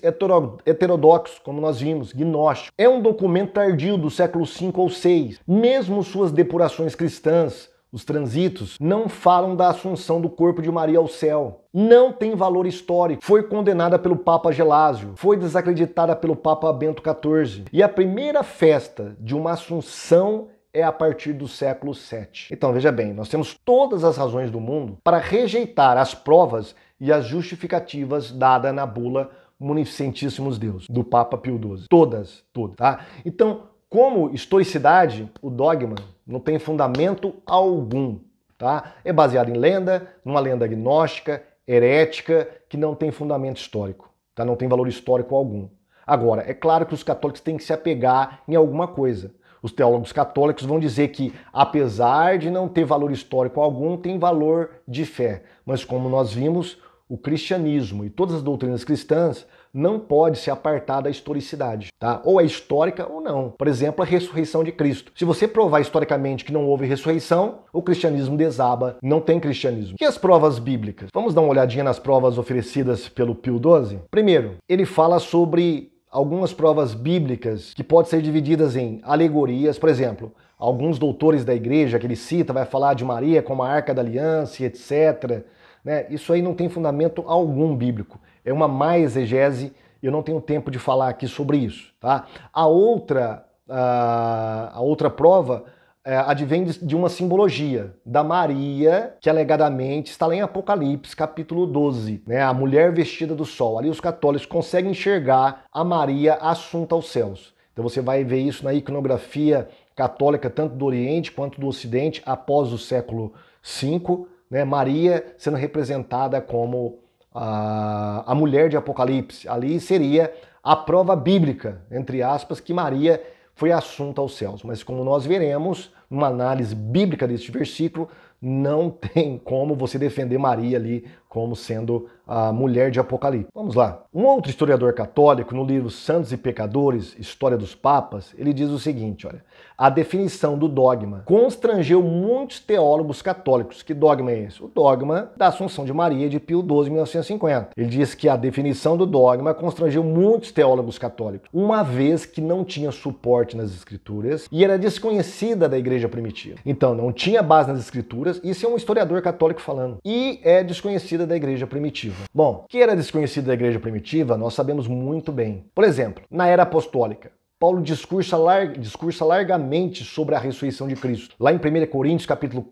heterodoxos, como nós vimos, gnóstico. É um documento tardio do século V ou VI. Mesmo suas depurações cristãs os transitos, não falam da assunção do corpo de Maria ao céu. Não tem valor histórico. Foi condenada pelo Papa Gelásio, foi desacreditada pelo Papa Bento XIV. E a primeira festa de uma assunção é a partir do século VII. Então veja bem, nós temos todas as razões do mundo para rejeitar as provas e as justificativas dadas na bula Munificentíssimos Deus, do Papa Pio XII. Todas, todas, tá? Então, como historicidade, o dogma não tem fundamento algum, tá? É baseado em lenda, numa lenda agnóstica, herética, que não tem fundamento histórico, tá? Não tem valor histórico algum. Agora, é claro que os católicos têm que se apegar em alguma coisa. Os teólogos católicos vão dizer que, apesar de não ter valor histórico algum, tem valor de fé. Mas como nós vimos, o cristianismo e todas as doutrinas cristãs não pode se apartar da historicidade, tá? Ou é histórica ou não. Por exemplo, a ressurreição de Cristo. Se você provar historicamente que não houve ressurreição, o cristianismo desaba, não tem cristianismo. E as provas bíblicas? Vamos dar uma olhadinha nas provas oferecidas pelo Pio XII? Primeiro, ele fala sobre algumas provas bíblicas que podem ser divididas em alegorias, por exemplo, alguns doutores da igreja que ele cita vai falar de Maria como a arca da aliança, etc. Né? Isso aí não tem fundamento algum bíblico é uma má exegese, eu não tenho tempo de falar aqui sobre isso. Tá? A, outra, a, a outra prova é, advém de uma simbologia da Maria, que alegadamente está lá em Apocalipse, capítulo 12, né? A mulher vestida do sol. Ali os católicos conseguem enxergar a Maria assunta aos céus. Então você vai ver isso na iconografia católica, tanto do Oriente quanto do Ocidente, após o século V, né? Maria sendo representada como a, a mulher de Apocalipse. Ali seria a prova bíblica, entre aspas, que Maria foi assunta aos céus. Mas como nós veremos, numa análise bíblica deste versículo, não tem como você defender Maria ali como sendo a mulher de Apocalipse. Vamos lá. Um outro historiador católico, no livro Santos e Pecadores, História dos Papas, ele diz o seguinte, olha, a definição do dogma constrangeu muitos teólogos católicos. Que dogma é esse? O dogma da Assunção de Maria de Pio XII, 1950. Ele diz que a definição do dogma constrangeu muitos teólogos católicos, uma vez que não tinha suporte nas escrituras e era desconhecida da igreja primitiva. Então, não tinha base nas escrituras, isso é um historiador católico falando, e é desconhecido desconhecida da igreja primitiva? Bom, que era desconhecida da igreja primitiva, nós sabemos muito bem. Por exemplo, na era apostólica, Paulo discursa, lar... discursa largamente sobre a ressurreição de Cristo. Lá em 1 Coríntios, capítulo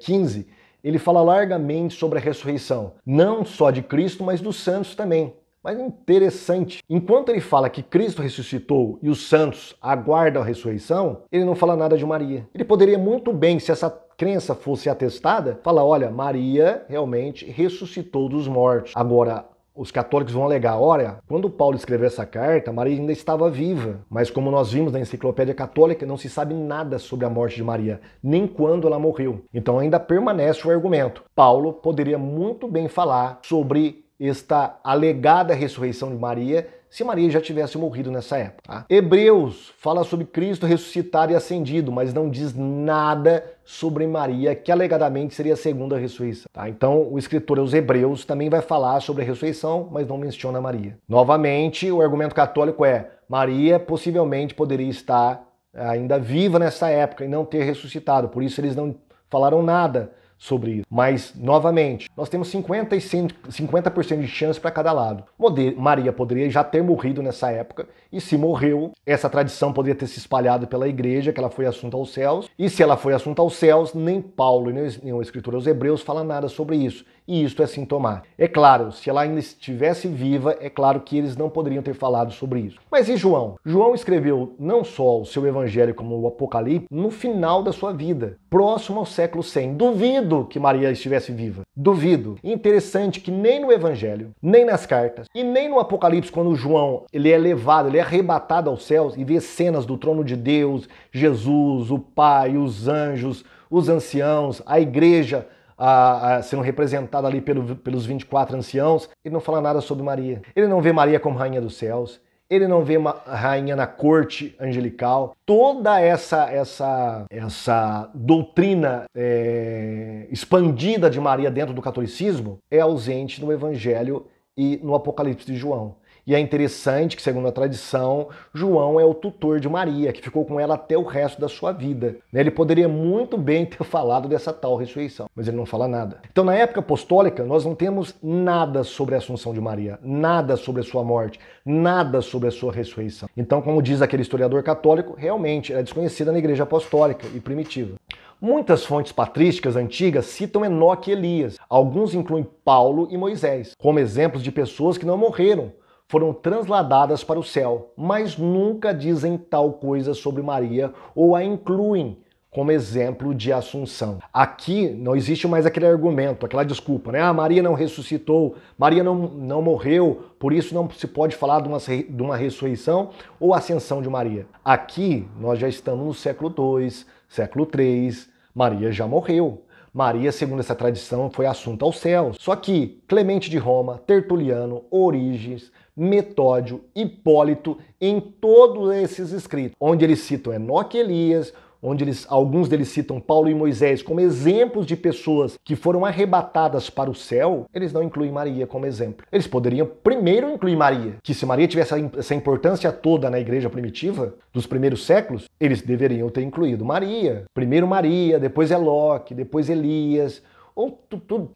15, eh, ele fala largamente sobre a ressurreição, não só de Cristo, mas dos santos também. Mas é interessante, enquanto ele fala que Cristo ressuscitou e os santos aguardam a ressurreição, ele não fala nada de Maria. Ele poderia muito bem, se essa crença fosse atestada, falar: olha, Maria realmente ressuscitou dos mortos. Agora, os católicos vão alegar: olha, quando Paulo escreveu essa carta, Maria ainda estava viva. Mas, como nós vimos na Enciclopédia Católica, não se sabe nada sobre a morte de Maria, nem quando ela morreu. Então, ainda permanece o argumento. Paulo poderia muito bem falar sobre está alegada a ressurreição de Maria se Maria já tivesse morrido nessa época. Tá? Hebreus fala sobre Cristo ressuscitado e ascendido, mas não diz nada sobre Maria, que alegadamente seria a segunda ressurreição. Tá? Então, o escritor aos Hebreus também vai falar sobre a ressurreição, mas não menciona Maria. Novamente, o argumento católico é: Maria possivelmente poderia estar eh, ainda viva nessa época e não ter ressuscitado, por isso eles não falaram nada sobre isso. Mas, novamente, nós temos 50% e 50% de chance para cada lado. Maria poderia já ter morrido nessa época, e se morreu, essa tradição poderia ter se espalhado pela igreja, que ela foi assunta aos céus. E se ela foi assunta aos céus, nem Paulo e nem a escritura aos Hebreus fala nada sobre isso e isto é sintomático. É claro, se ela ainda estivesse viva, é claro que eles não poderiam ter falado sobre isso. Mas e João? João escreveu não só o seu evangelho como o Apocalipse no final da sua vida, próximo ao século 100. Duvido que Maria estivesse viva. Duvido. Interessante que nem no evangelho, nem nas cartas e nem no Apocalipse quando João, ele é levado, ele é arrebatado aos céus e vê cenas do trono de Deus, Jesus, o Pai, os anjos, os anciãos, a igreja, a, a sendo representada ali pelo, pelos 24 anciãos, ele não fala nada sobre Maria. Ele não vê Maria como rainha dos céus. Ele não vê uma rainha na corte angelical. Toda essa essa essa doutrina é, expandida de Maria dentro do catolicismo é ausente no Evangelho e no Apocalipse de João. E é interessante que, segundo a tradição, João é o tutor de Maria, que ficou com ela até o resto da sua vida. Né? Ele poderia muito bem ter falado dessa tal ressurreição, mas ele não fala nada. Então, na época apostólica, nós não temos nada sobre a Assunção de Maria, nada sobre a sua morte, nada sobre a sua ressurreição. Então, como diz aquele historiador católico, realmente era desconhecida na Igreja Apostólica e primitiva. Muitas fontes patrísticas antigas citam Enoque e Elias. Alguns incluem Paulo e Moisés, como exemplos de pessoas que não morreram, foram transladadas para o céu, mas nunca dizem tal coisa sobre Maria ou a incluem como exemplo de assunção. Aqui não existe mais aquele argumento, aquela desculpa, né? Ah, Maria não ressuscitou, Maria não, não morreu, por isso não se pode falar de uma, de uma ressurreição ou ascensão de Maria. Aqui nós já estamos no século II, século III, Maria já morreu. Maria, segundo essa tradição, foi assunto aos céus. Só que Clemente de Roma, Tertuliano, Origens, Metódio, Hipólito, em todos esses escritos, onde eles citam Enoque e Elias, onde eles, alguns deles citam Paulo e Moisés como exemplos de pessoas que foram arrebatadas para o céu, eles não incluem Maria como exemplo. Eles poderiam primeiro incluir Maria, que se Maria tivesse essa importância toda na igreja primitiva dos primeiros séculos, eles deveriam ter incluído Maria. Primeiro Maria, depois Eloque, depois Elias, ou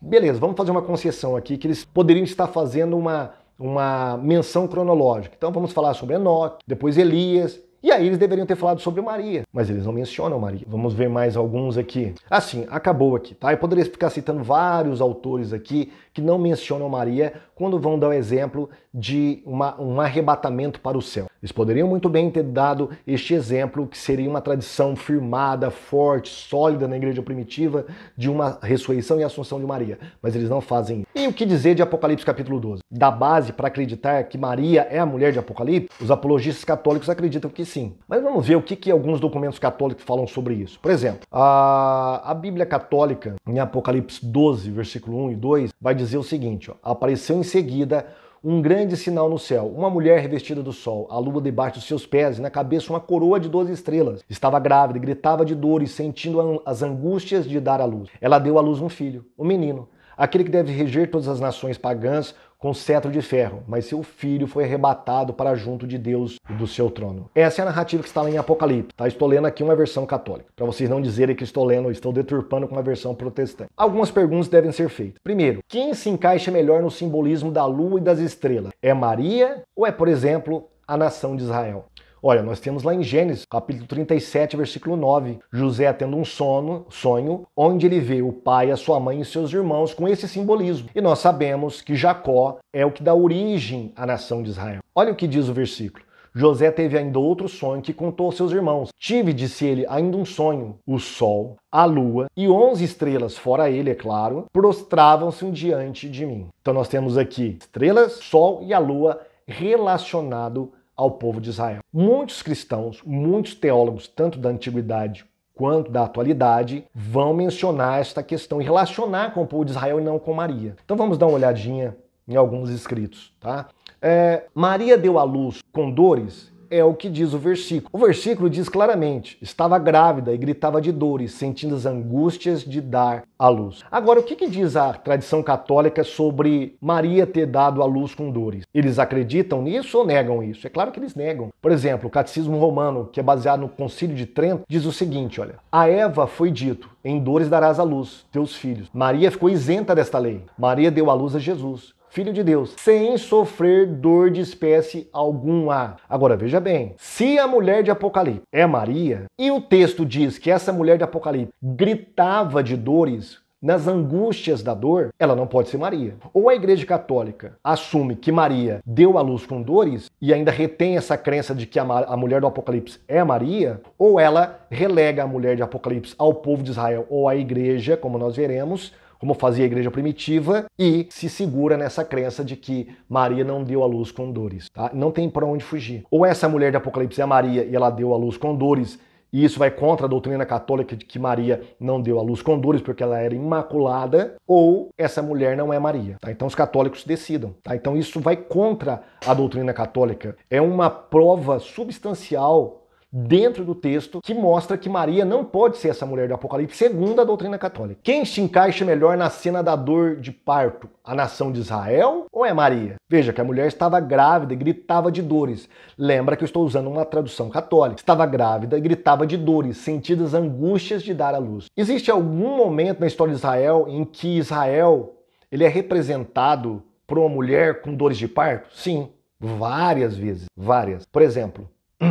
Beleza, vamos fazer uma concessão aqui que eles poderiam estar fazendo uma uma menção cronológica. Então vamos falar sobre Enoque, depois Elias, e aí eles deveriam ter falado sobre Maria, mas eles não mencionam Maria. Vamos ver mais alguns aqui. Assim, acabou aqui, tá? Eu poderia ficar citando vários autores aqui que não mencionam Maria quando vão dar o exemplo de uma, um arrebatamento para o céu. Eles poderiam muito bem ter dado este exemplo, que seria uma tradição firmada, forte, sólida na igreja primitiva, de uma ressurreição e assunção de Maria, mas eles não fazem isso. E o que dizer de Apocalipse capítulo 12? Dá base para acreditar que Maria é a mulher de Apocalipse? Os apologistas católicos acreditam que sim. Mas vamos ver o que, que alguns documentos católicos falam sobre isso. Por exemplo, a, a Bíblia católica, em Apocalipse 12, versículo 1 e 2, vai dizer o seguinte: ó, apareceu em seguida, um grande sinal no céu, uma mulher revestida do sol, a lua debaixo dos seus pés e na cabeça uma coroa de doze estrelas. Estava grávida, gritava de dor e sentindo as angústias de dar à luz. Ela deu à luz um filho, um menino, aquele que deve reger todas as nações pagãs, com cetro de ferro, mas seu filho foi arrebatado para junto de Deus e do seu trono. Essa é a narrativa que está lá em Apocalipse. Tá? Estou lendo aqui uma versão católica, para vocês não dizerem que estou lendo, estou deturpando com uma versão protestante. Algumas perguntas devem ser feitas. Primeiro, quem se encaixa melhor no simbolismo da lua e das estrelas? É Maria ou é, por exemplo, a nação de Israel? Olha, nós temos lá em Gênesis, capítulo 37, versículo 9, José tendo um sono, sonho, onde ele vê o pai, a sua mãe e seus irmãos com esse simbolismo. E nós sabemos que Jacó é o que dá origem à nação de Israel. Olha o que diz o versículo. José teve ainda outro sonho que contou aos seus irmãos. Tive, disse ele, ainda um sonho. O sol, a lua e onze estrelas, fora ele, é claro, prostravam-se diante de mim. Então nós temos aqui estrelas, sol e a lua relacionado ao povo de Israel. Muitos cristãos, muitos teólogos, tanto da antiguidade quanto da atualidade, vão mencionar esta questão e relacionar com o povo de Israel e não com Maria. Então vamos dar uma olhadinha em alguns escritos, tá? É, Maria deu à luz com dores é o que diz o versículo. O versículo diz claramente: estava grávida e gritava de dores, sentindo as angústias de dar à luz. Agora, o que, que diz a tradição católica sobre Maria ter dado à luz com dores? Eles acreditam nisso ou negam isso? É claro que eles negam. Por exemplo, o Catecismo Romano, que é baseado no Concílio de Trento, diz o seguinte: olha, a Eva foi dito: em dores darás à luz teus filhos. Maria ficou isenta desta lei. Maria deu à luz a Jesus filho de Deus, sem sofrer dor de espécie alguma. Agora veja bem, se a mulher de Apocalipse é Maria, e o texto diz que essa mulher de Apocalipse gritava de dores, nas angústias da dor, ela não pode ser Maria. Ou a Igreja Católica assume que Maria deu à luz com dores e ainda retém essa crença de que a, mulher do Apocalipse é Maria, ou ela relega a mulher de Apocalipse ao povo de Israel ou à Igreja, como nós veremos, como fazia a igreja primitiva, e se segura nessa crença de que Maria não deu à luz com dores. Tá? Não tem para onde fugir. Ou essa mulher de Apocalipse é Maria e ela deu à luz com dores, e isso vai contra a doutrina católica de que Maria não deu à luz com dores porque ela era imaculada, ou essa mulher não é Maria. Tá? Então os católicos decidam. Tá? Então isso vai contra a doutrina católica. É uma prova substancial dentro do texto que mostra que Maria não pode ser essa mulher do Apocalipse, segundo a doutrina católica. Quem se encaixa melhor na cena da dor de parto? A nação de Israel ou é Maria? Veja que a mulher estava grávida e gritava de dores. Lembra que eu estou usando uma tradução católica. Estava grávida e gritava de dores, sentidas angústias de dar à luz. Existe algum momento na história de Israel em que Israel ele é representado por uma mulher com dores de parto? Sim, várias vezes, várias. Por exemplo,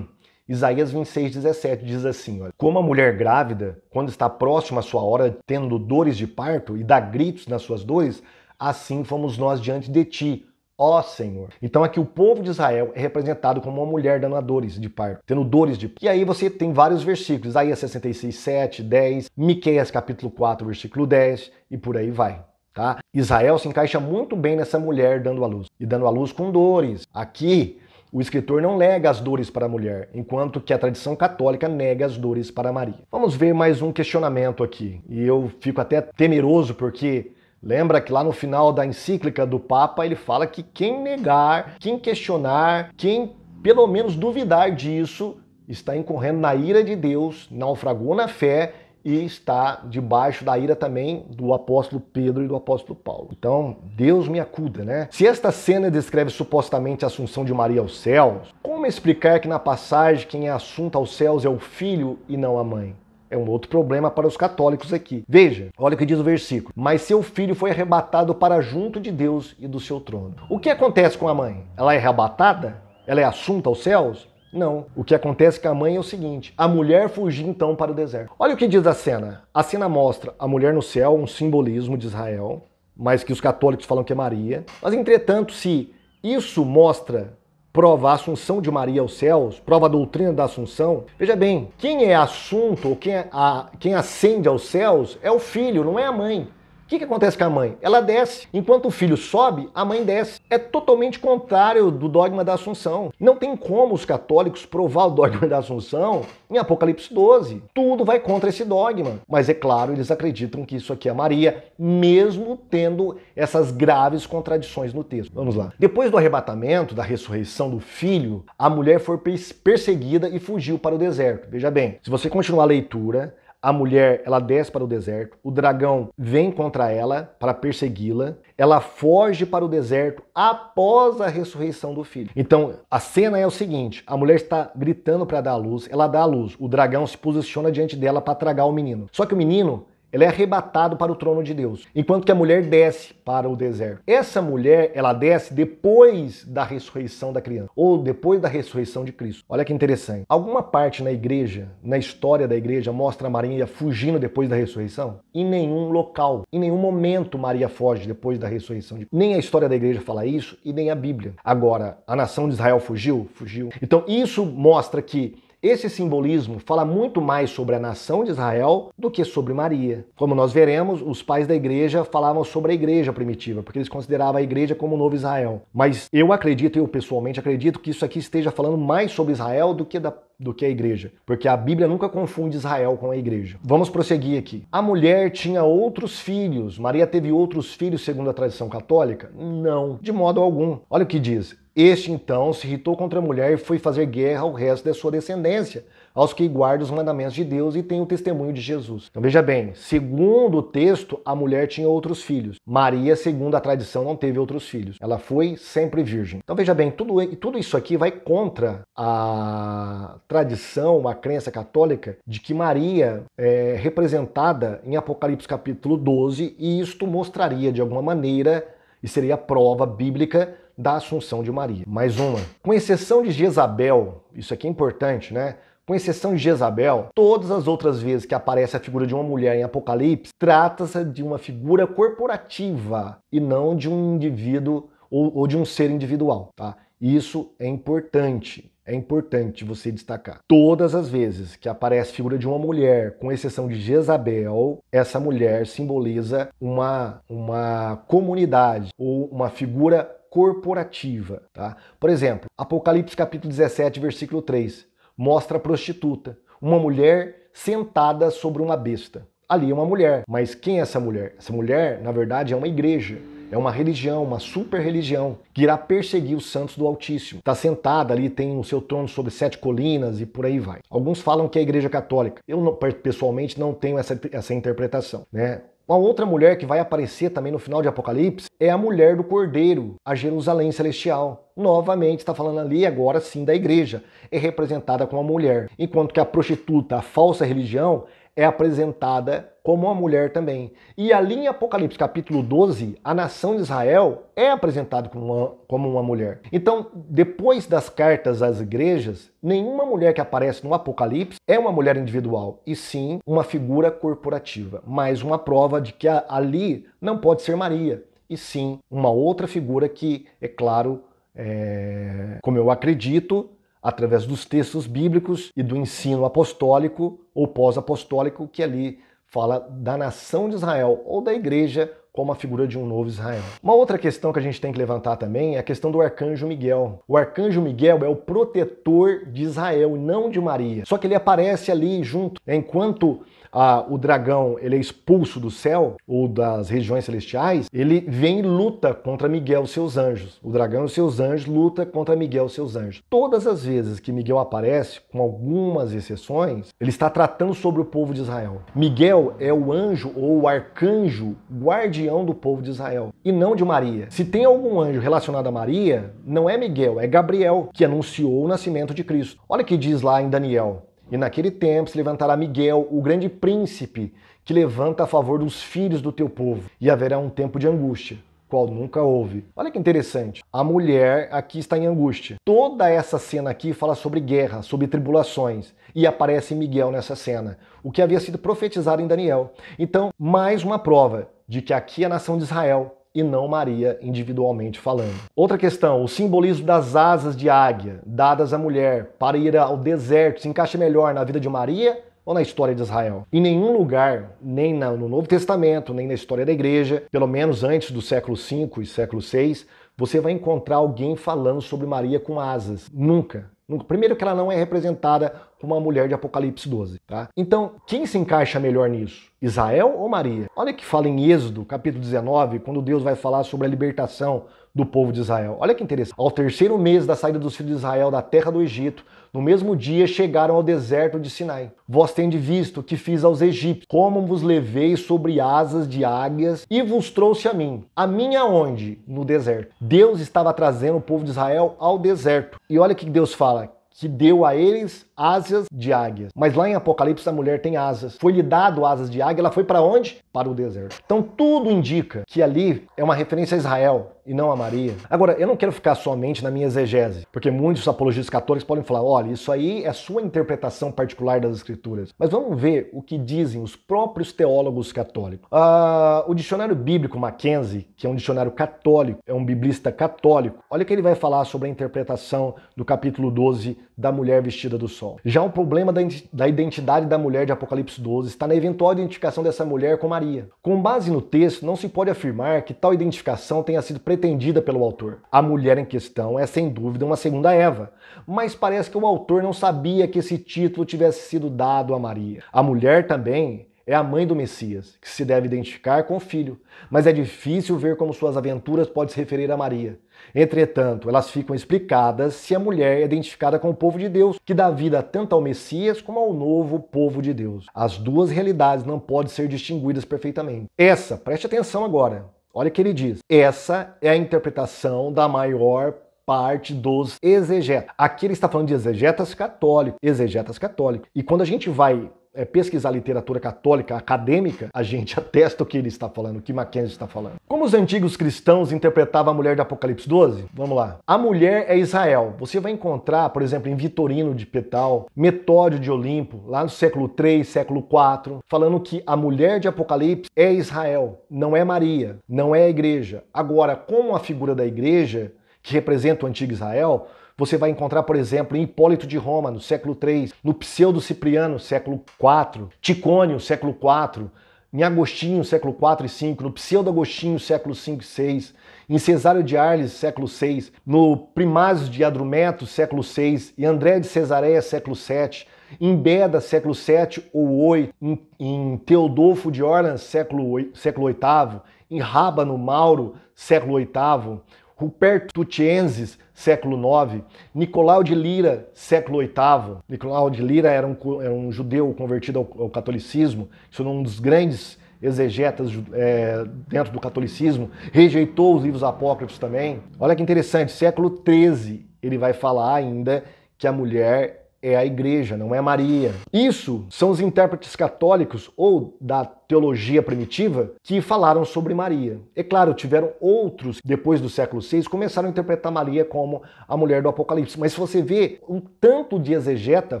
Isaías 26, 17 diz assim: olha, Como a mulher grávida, quando está próxima à sua hora, tendo dores de parto e dá gritos nas suas dores, assim fomos nós diante de ti, ó Senhor. Então aqui o povo de Israel é representado como uma mulher dando dores de parto, tendo dores de parto. E aí você tem vários versículos, Isaías 66, 7, 10, Miqueias capítulo 4, versículo 10 e por aí vai. Tá? Israel se encaixa muito bem nessa mulher dando a luz e dando a luz com dores. Aqui o escritor não nega as dores para a mulher, enquanto que a tradição católica nega as dores para Maria. Vamos ver mais um questionamento aqui, e eu fico até temeroso porque Lembra que lá no final da encíclica do Papa ele fala que quem negar, quem questionar, quem pelo menos duvidar disso, está incorrendo na ira de Deus, naufragou na fé e está debaixo da ira também do apóstolo Pedro e do apóstolo Paulo. Então, Deus me acuda, né? Se esta cena descreve supostamente a assunção de Maria aos céus, como explicar que na passagem quem é assunto aos céus é o filho e não a mãe? É um outro problema para os católicos aqui. Veja, olha o que diz o versículo. Mas seu filho foi arrebatado para junto de Deus e do seu trono. O que acontece com a mãe? Ela é arrebatada? Ela é assunta aos céus? Não. O que acontece com a mãe é o seguinte: a mulher fugiu então para o deserto. Olha o que diz a cena. A cena mostra a mulher no céu, um simbolismo de Israel, mas que os católicos falam que é Maria. Mas entretanto, se isso mostra prova a assunção de Maria aos céus, prova a doutrina da assunção, veja bem, quem é assunto ou quem, é a, quem ascende aos céus é o filho, não é a mãe. O que, que acontece com a mãe? Ela desce. Enquanto o filho sobe, a mãe desce. É totalmente contrário do dogma da Assunção. Não tem como os católicos provar o dogma da Assunção em Apocalipse 12. Tudo vai contra esse dogma. Mas é claro, eles acreditam que isso aqui é Maria, mesmo tendo essas graves contradições no texto. Vamos lá. Depois do arrebatamento, da ressurreição do filho, a mulher foi perseguida e fugiu para o deserto. Veja bem, se você continuar a leitura, a mulher ela desce para o deserto, o dragão vem contra ela para persegui-la, ela foge para o deserto após a ressurreição do filho. Então a cena é o seguinte: a mulher está gritando para dar a luz, ela dá a luz, o dragão se posiciona diante dela para tragar o menino. Só que o menino ele é arrebatado para o trono de Deus, enquanto que a mulher desce para o deserto. Essa mulher, ela desce depois da ressurreição da criança, ou depois da ressurreição de Cristo. Olha que interessante. Alguma parte na igreja, na história da igreja, mostra a Maria fugindo depois da ressurreição? Em nenhum local, em nenhum momento Maria foge depois da ressurreição. De... Nem a história da igreja fala isso e nem a Bíblia. Agora, a nação de Israel fugiu? Fugiu. Então, isso mostra que esse simbolismo fala muito mais sobre a nação de Israel do que sobre Maria. Como nós veremos, os pais da igreja falavam sobre a igreja primitiva, porque eles consideravam a igreja como o novo Israel. Mas eu acredito, eu pessoalmente acredito, que isso aqui esteja falando mais sobre Israel do que da do que a igreja, porque a Bíblia nunca confunde Israel com a igreja. Vamos prosseguir aqui. A mulher tinha outros filhos. Maria teve outros filhos segundo a tradição católica? Não, de modo algum. Olha o que diz. Este então se irritou contra a mulher e foi fazer guerra ao resto da sua descendência, aos que guardam os mandamentos de Deus e têm o testemunho de Jesus. Então veja bem, segundo o texto, a mulher tinha outros filhos. Maria, segundo a tradição, não teve outros filhos. Ela foi sempre virgem. Então veja bem, tudo, tudo isso aqui vai contra a tradição, a crença católica de que Maria é representada em Apocalipse capítulo 12 e isto mostraria de alguma maneira e seria a prova bíblica da Assunção de Maria. Mais uma. Com exceção de Jezabel, isso aqui é importante, né? Com exceção de Jezabel, todas as outras vezes que aparece a figura de uma mulher em Apocalipse, trata-se de uma figura corporativa e não de um indivíduo ou, ou de um ser individual, tá? Isso é importante. É importante você destacar. Todas as vezes que aparece a figura de uma mulher, com exceção de Jezabel, essa mulher simboliza uma, uma comunidade ou uma figura corporativa. Tá? Por exemplo, Apocalipse capítulo 17, versículo 3, mostra a prostituta, uma mulher sentada sobre uma besta. Ali é uma mulher, mas quem é essa mulher? Essa mulher, na verdade, é uma igreja. É uma religião, uma super religião, que irá perseguir os santos do Altíssimo. Está sentada ali, tem o seu trono sobre sete colinas e por aí vai. Alguns falam que é a Igreja Católica. Eu, pessoalmente, não tenho essa, essa interpretação. Né? Uma outra mulher que vai aparecer também no final de Apocalipse é a mulher do Cordeiro, a Jerusalém Celestial. Novamente está falando ali agora sim da igreja, é representada com a mulher, enquanto que a prostituta, a falsa religião, é apresentada como uma mulher também. E ali em Apocalipse capítulo 12, a nação de Israel é apresentada como uma, como uma mulher. Então, depois das cartas às igrejas, nenhuma mulher que aparece no Apocalipse é uma mulher individual, e sim uma figura corporativa. Mais uma prova de que ali não pode ser Maria, e sim uma outra figura que, é claro, é, como eu acredito, através dos textos bíblicos e do ensino apostólico ou pós-apostólico, que ali fala da nação de Israel ou da igreja como a figura de um novo Israel. Uma outra questão que a gente tem que levantar também é a questão do arcanjo Miguel. O arcanjo Miguel é o protetor de Israel, não de Maria. Só que ele aparece ali junto, enquanto ah, o dragão ele é expulso do céu ou das regiões celestiais, ele vem e luta contra Miguel e seus anjos. O dragão e seus anjos luta contra Miguel e seus anjos. Todas as vezes que Miguel aparece, com algumas exceções, ele está tratando sobre o povo de Israel. Miguel é o anjo ou o arcanjo guardião do povo de Israel e não de Maria. Se tem algum anjo relacionado a Maria, não é Miguel, é Gabriel que anunciou o nascimento de Cristo. Olha o que diz lá em Daniel e naquele tempo se levantará Miguel, o grande príncipe, que levanta a favor dos filhos do teu povo, e haverá um tempo de angústia, qual nunca houve. Olha que interessante. A mulher aqui está em angústia. Toda essa cena aqui fala sobre guerra, sobre tribulações, e aparece Miguel nessa cena, o que havia sido profetizado em Daniel. Então, mais uma prova de que aqui é a nação de Israel e não Maria individualmente falando. Outra questão, o simbolismo das asas de águia dadas à mulher para ir ao deserto se encaixa melhor na vida de Maria ou na história de Israel. Em nenhum lugar, nem no Novo Testamento, nem na história da igreja, pelo menos antes do século V e século VI, você vai encontrar alguém falando sobre Maria com asas. Nunca. Primeiro que ela não é representada com uma mulher de Apocalipse 12, tá? Então, quem se encaixa melhor nisso? Israel ou Maria? Olha que fala em Êxodo, capítulo 19, quando Deus vai falar sobre a libertação do povo de Israel. Olha que interessante. Ao terceiro mês da saída dos filhos de Israel da terra do Egito, no mesmo dia chegaram ao deserto de Sinai. Vós tende visto que fiz aos egípcios, como vos levei sobre asas de águias e vos trouxe a mim. A mim aonde? No deserto. Deus estava trazendo o povo de Israel ao deserto. E olha que Deus fala: que deu a eles asas de águias. Mas lá em Apocalipse a mulher tem asas. Foi-lhe dado asas de águia, ela foi para onde? Para o deserto. Então tudo indica que ali é uma referência a Israel, e não a Maria. Agora, eu não quero ficar somente na minha exegese, porque muitos apologistas católicos podem falar: olha, isso aí é sua interpretação particular das Escrituras. Mas vamos ver o que dizem os próprios teólogos católicos. Ah, o dicionário bíblico Mackenzie, que é um dicionário católico, é um biblista católico, olha o que ele vai falar sobre a interpretação do capítulo 12 da mulher vestida do sol. Já o problema da identidade da mulher de Apocalipse 12 está na eventual identificação dessa mulher com Maria. Com base no texto, não se pode afirmar que tal identificação tenha sido pretendida pelo autor. A mulher em questão é sem dúvida uma segunda Eva, mas parece que o autor não sabia que esse título tivesse sido dado a Maria. A mulher também é a mãe do Messias, que se deve identificar com o filho, mas é difícil ver como suas aventuras podem se referir a Maria. Entretanto, elas ficam explicadas se a mulher é identificada com o povo de Deus, que dá vida tanto ao Messias como ao novo povo de Deus. As duas realidades não podem ser distinguidas perfeitamente. Essa, preste atenção agora, Olha o que ele diz. Essa é a interpretação da maior parte dos exegetas. Aqui ele está falando de exegetas católicos, exegetas católicos. E quando a gente vai é, pesquisar literatura católica acadêmica, a gente atesta o que ele está falando, o que Mackenzie está falando. Como os antigos cristãos interpretavam a mulher de Apocalipse 12? Vamos lá. A mulher é Israel. Você vai encontrar, por exemplo, em Vitorino de Petal, Metódio de Olimpo, lá no século 3, século 4, falando que a mulher de Apocalipse é Israel, não é Maria, não é a igreja. Agora, como a figura da igreja que representa o antigo Israel, você vai encontrar, por exemplo, em Hipólito de Roma, no século III, no Pseudo Cipriano, século IV, Ticônio, século IV, em Agostinho, século IV e V, no Pseudo Agostinho, século V e VI, em Cesário de Arles, século VI, no Primazio de Adrumeto, século VI, e André de Cesareia, século VII, em Beda, século VII ou VIII, em, em Teodolfo de Orleans, século, século VIII, em Rábano Mauro, século VIII, Ruperto Tutienses, século IX, Nicolau de Lira, século VIII. Nicolau de Lira era um, era um judeu convertido ao, ao catolicismo, isso é um dos grandes exegetas é, dentro do catolicismo, rejeitou os livros apócrifos também. Olha que interessante, século XIII, ele vai falar ainda que a mulher é a igreja, não é Maria. Isso são os intérpretes católicos ou da teologia primitiva que falaram sobre Maria. É claro, tiveram outros depois do século VI começaram a interpretar Maria como a mulher do Apocalipse. Mas se você vê um tanto de exegeta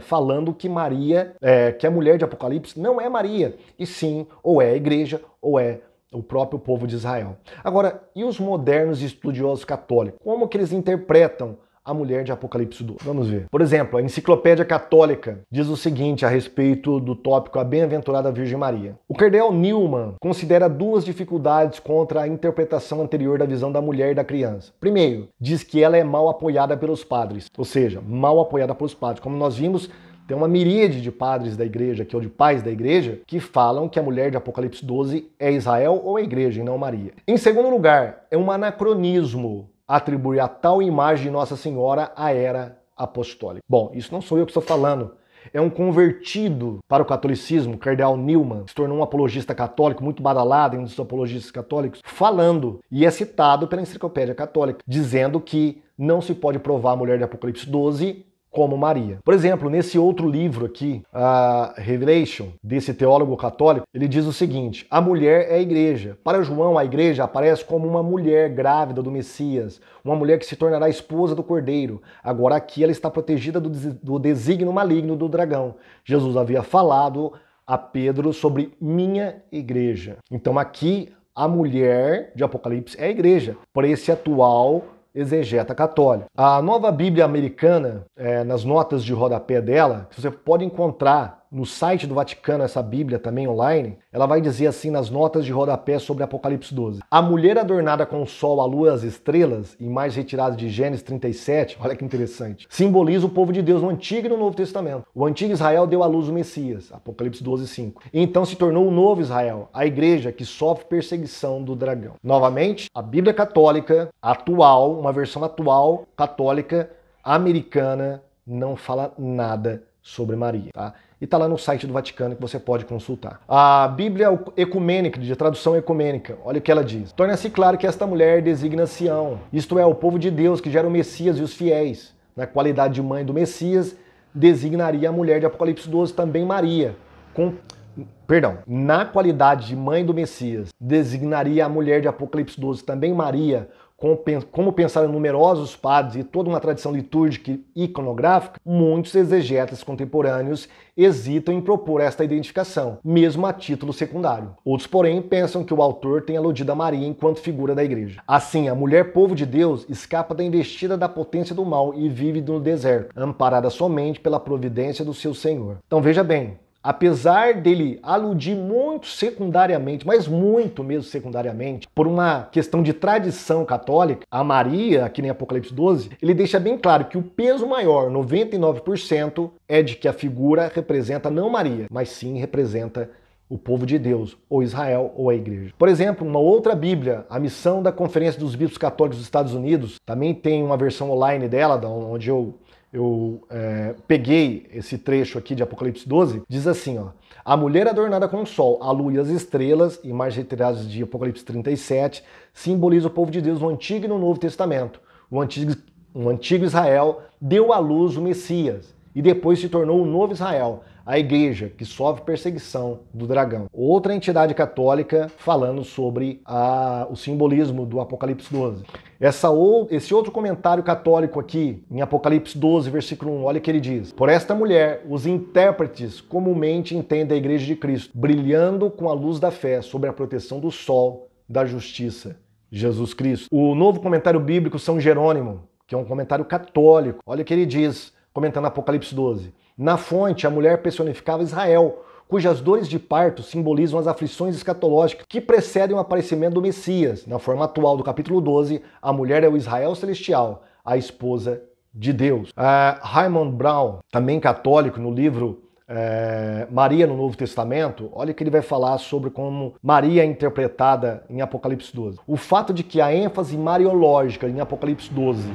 falando que Maria, é, que a é mulher de Apocalipse não é Maria, e sim ou é a igreja ou é o próprio povo de Israel. Agora, e os modernos estudiosos católicos? Como que eles interpretam a mulher de Apocalipse 2. Vamos ver. Por exemplo, a Enciclopédia Católica diz o seguinte a respeito do tópico A Bem-aventurada Virgem Maria. O cardeal Newman considera duas dificuldades contra a interpretação anterior da visão da mulher e da criança. Primeiro, diz que ela é mal apoiada pelos padres, ou seja, mal apoiada pelos padres. Como nós vimos, tem uma miríade de padres da igreja, que ou de pais da igreja, que falam que a mulher de Apocalipse 12 é Israel ou a igreja e não Maria. Em segundo lugar, é um anacronismo atribuir a tal imagem de Nossa Senhora a era apostólica. Bom, isso não sou eu que estou falando. É um convertido para o catolicismo, o cardeal Newman, se tornou um apologista católico muito badalado, um dos apologistas católicos, falando, e é citado pela Enciclopédia Católica, dizendo que não se pode provar a mulher de Apocalipse 12 como Maria. Por exemplo, nesse outro livro aqui, a Revelation, desse teólogo católico, ele diz o seguinte: a mulher é a igreja. Para João, a igreja aparece como uma mulher grávida do Messias, uma mulher que se tornará esposa do Cordeiro. Agora aqui ela está protegida do desígnio maligno do dragão. Jesus havia falado a Pedro sobre minha igreja. Então aqui a mulher de Apocalipse é a igreja. Por esse atual exegeta católica. A nova Bíblia americana, é, nas notas de rodapé dela, você pode encontrar no site do Vaticano, essa Bíblia também online, ela vai dizer assim nas notas de rodapé sobre Apocalipse 12. A mulher adornada com o sol, a lua, as estrelas, e mais retirada de Gênesis 37, olha que interessante, simboliza o povo de Deus no Antigo e no Novo Testamento. O Antigo Israel deu à luz o Messias, Apocalipse 12, 5. E então se tornou o Novo Israel, a igreja que sofre perseguição do dragão. Novamente, a Bíblia católica atual, uma versão atual católica americana, não fala nada sobre Maria, tá? e está lá no site do Vaticano que você pode consultar. A Bíblia é Ecumênica, de tradução ecumênica, olha o que ela diz. Torna-se claro que esta mulher designa Sião, isto é, o povo de Deus que gera o Messias e os fiéis. Na qualidade de mãe do Messias, designaria a mulher de Apocalipse 12 também Maria, com perdão, na qualidade de mãe do Messias, designaria a mulher de Apocalipse 12 também Maria, como pensaram numerosos padres e toda uma tradição litúrgica e iconográfica, muitos exegetas contemporâneos hesitam em propor esta identificação, mesmo a título secundário. Outros, porém, pensam que o autor tem aludido a Maria enquanto figura da igreja. Assim, a mulher povo de Deus escapa da investida da potência do mal e vive no deserto, amparada somente pela providência do seu Senhor. Então veja bem, apesar dele aludir muito secundariamente, mas muito mesmo secundariamente, por uma questão de tradição católica, a Maria, aqui em Apocalipse 12, ele deixa bem claro que o peso maior, 99%, é de que a figura representa não Maria, mas sim representa o povo de Deus, ou Israel, ou a igreja. Por exemplo, uma outra Bíblia, a missão da Conferência dos Bispos Católicos dos Estados Unidos, também tem uma versão online dela, onde eu eu é, peguei esse trecho aqui de Apocalipse 12, diz assim, ó, a mulher adornada com o sol, a lua e as estrelas, imagens retiradas de Apocalipse 37, simboliza o povo de Deus no Antigo e no Novo Testamento. O antigo, o antigo Israel deu à luz o Messias e depois se tornou o novo Israel a igreja, que sofre perseguição do dragão. Outra entidade católica falando sobre a, o simbolismo do Apocalipse 12. Essa ou, esse outro comentário católico aqui, em Apocalipse 12, versículo 1, olha o que ele diz. Por esta mulher, os intérpretes comumente entendem a igreja de Cristo, brilhando com a luz da fé sobre a proteção do sol da justiça. Jesus Cristo. O novo comentário bíblico São Jerônimo, que é um comentário católico, olha o que ele diz, comentando Apocalipse 12. Na fonte, a mulher personificava Israel, cujas dores de parto simbolizam as aflições escatológicas que precedem o aparecimento do Messias. Na forma atual do capítulo 12, a mulher é o Israel celestial, a esposa de Deus. Uh, Raymond Brown, também católico, no livro é, Maria no Novo Testamento, olha que ele vai falar sobre como Maria é interpretada em Apocalipse 12. O fato de que a ênfase mariológica em Apocalipse 12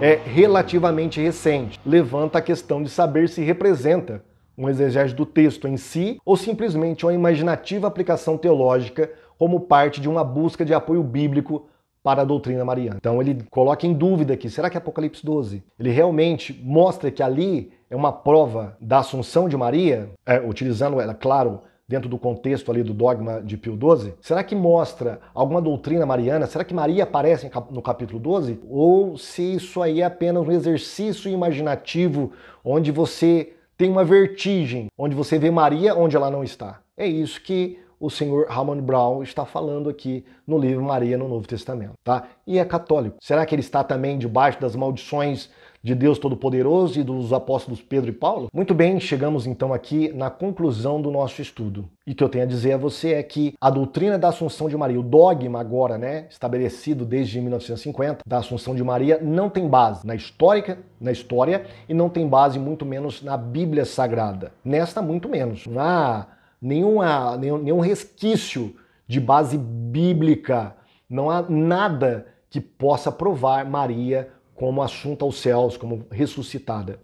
é relativamente recente levanta a questão de saber se representa um exegese do texto em si ou simplesmente uma imaginativa aplicação teológica como parte de uma busca de apoio bíblico para a doutrina mariana. Então ele coloca em dúvida aqui, será que é Apocalipse 12 ele realmente mostra que ali é uma prova da Assunção de Maria, é, utilizando ela, claro, dentro do contexto ali do dogma de Pio XII? Será que mostra alguma doutrina mariana? Será que Maria aparece no capítulo 12? Ou se isso aí é apenas um exercício imaginativo onde você tem uma vertigem, onde você vê Maria onde ela não está? É isso que o senhor Ramon Brown está falando aqui no livro Maria no Novo Testamento, tá? E é católico. Será que ele está também debaixo das maldições de Deus Todo-Poderoso e dos apóstolos Pedro e Paulo? Muito bem, chegamos então aqui na conclusão do nosso estudo. E o que eu tenho a dizer a você é que a doutrina da Assunção de Maria, o dogma agora, né, estabelecido desde 1950 da Assunção de Maria, não tem base na histórica, na história e não tem base muito menos na Bíblia Sagrada. Nesta muito menos. Não há nenhuma, nenhum, nenhum resquício de base bíblica. Não há nada que possa provar Maria como assunto aos céus, como ressuscitada.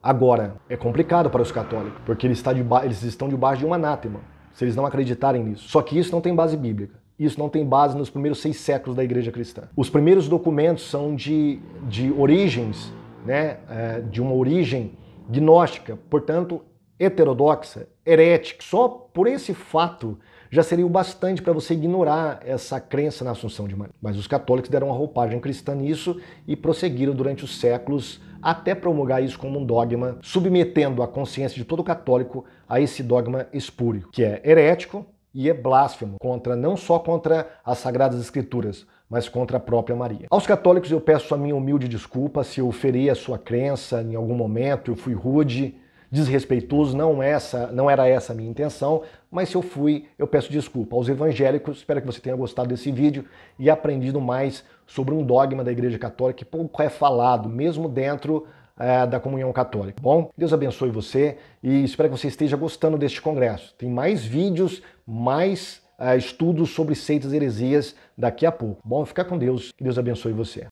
Agora, é complicado para os católicos, porque eles, está eles estão debaixo de um anátema, se eles não acreditarem nisso. Só que isso não tem base bíblica. Isso não tem base nos primeiros seis séculos da igreja cristã. Os primeiros documentos são de, de origens, né, é, de uma origem gnóstica, portanto, heterodoxa, herética. Só por esse fato já seria o bastante para você ignorar essa crença na Assunção de Maria. Mas os católicos deram uma roupagem cristã nisso e prosseguiram durante os séculos até promulgar isso como um dogma, submetendo a consciência de todo católico a esse dogma espúrio, que é herético e é blasfemo contra não só contra as sagradas escrituras, mas contra a própria Maria. Aos católicos eu peço a minha humilde desculpa se eu feri a sua crença em algum momento, eu fui rude, desrespeitoso, não é essa, não era essa a minha intenção, mas se eu fui, eu peço desculpa aos evangélicos. Espero que você tenha gostado desse vídeo e aprendido mais sobre um dogma da Igreja Católica que pouco é falado, mesmo dentro é, da comunhão católica. Bom, Deus abençoe você e espero que você esteja gostando deste congresso. Tem mais vídeos, mais é, estudos sobre seitas e heresias daqui a pouco. Bom, fica com Deus, que Deus abençoe você.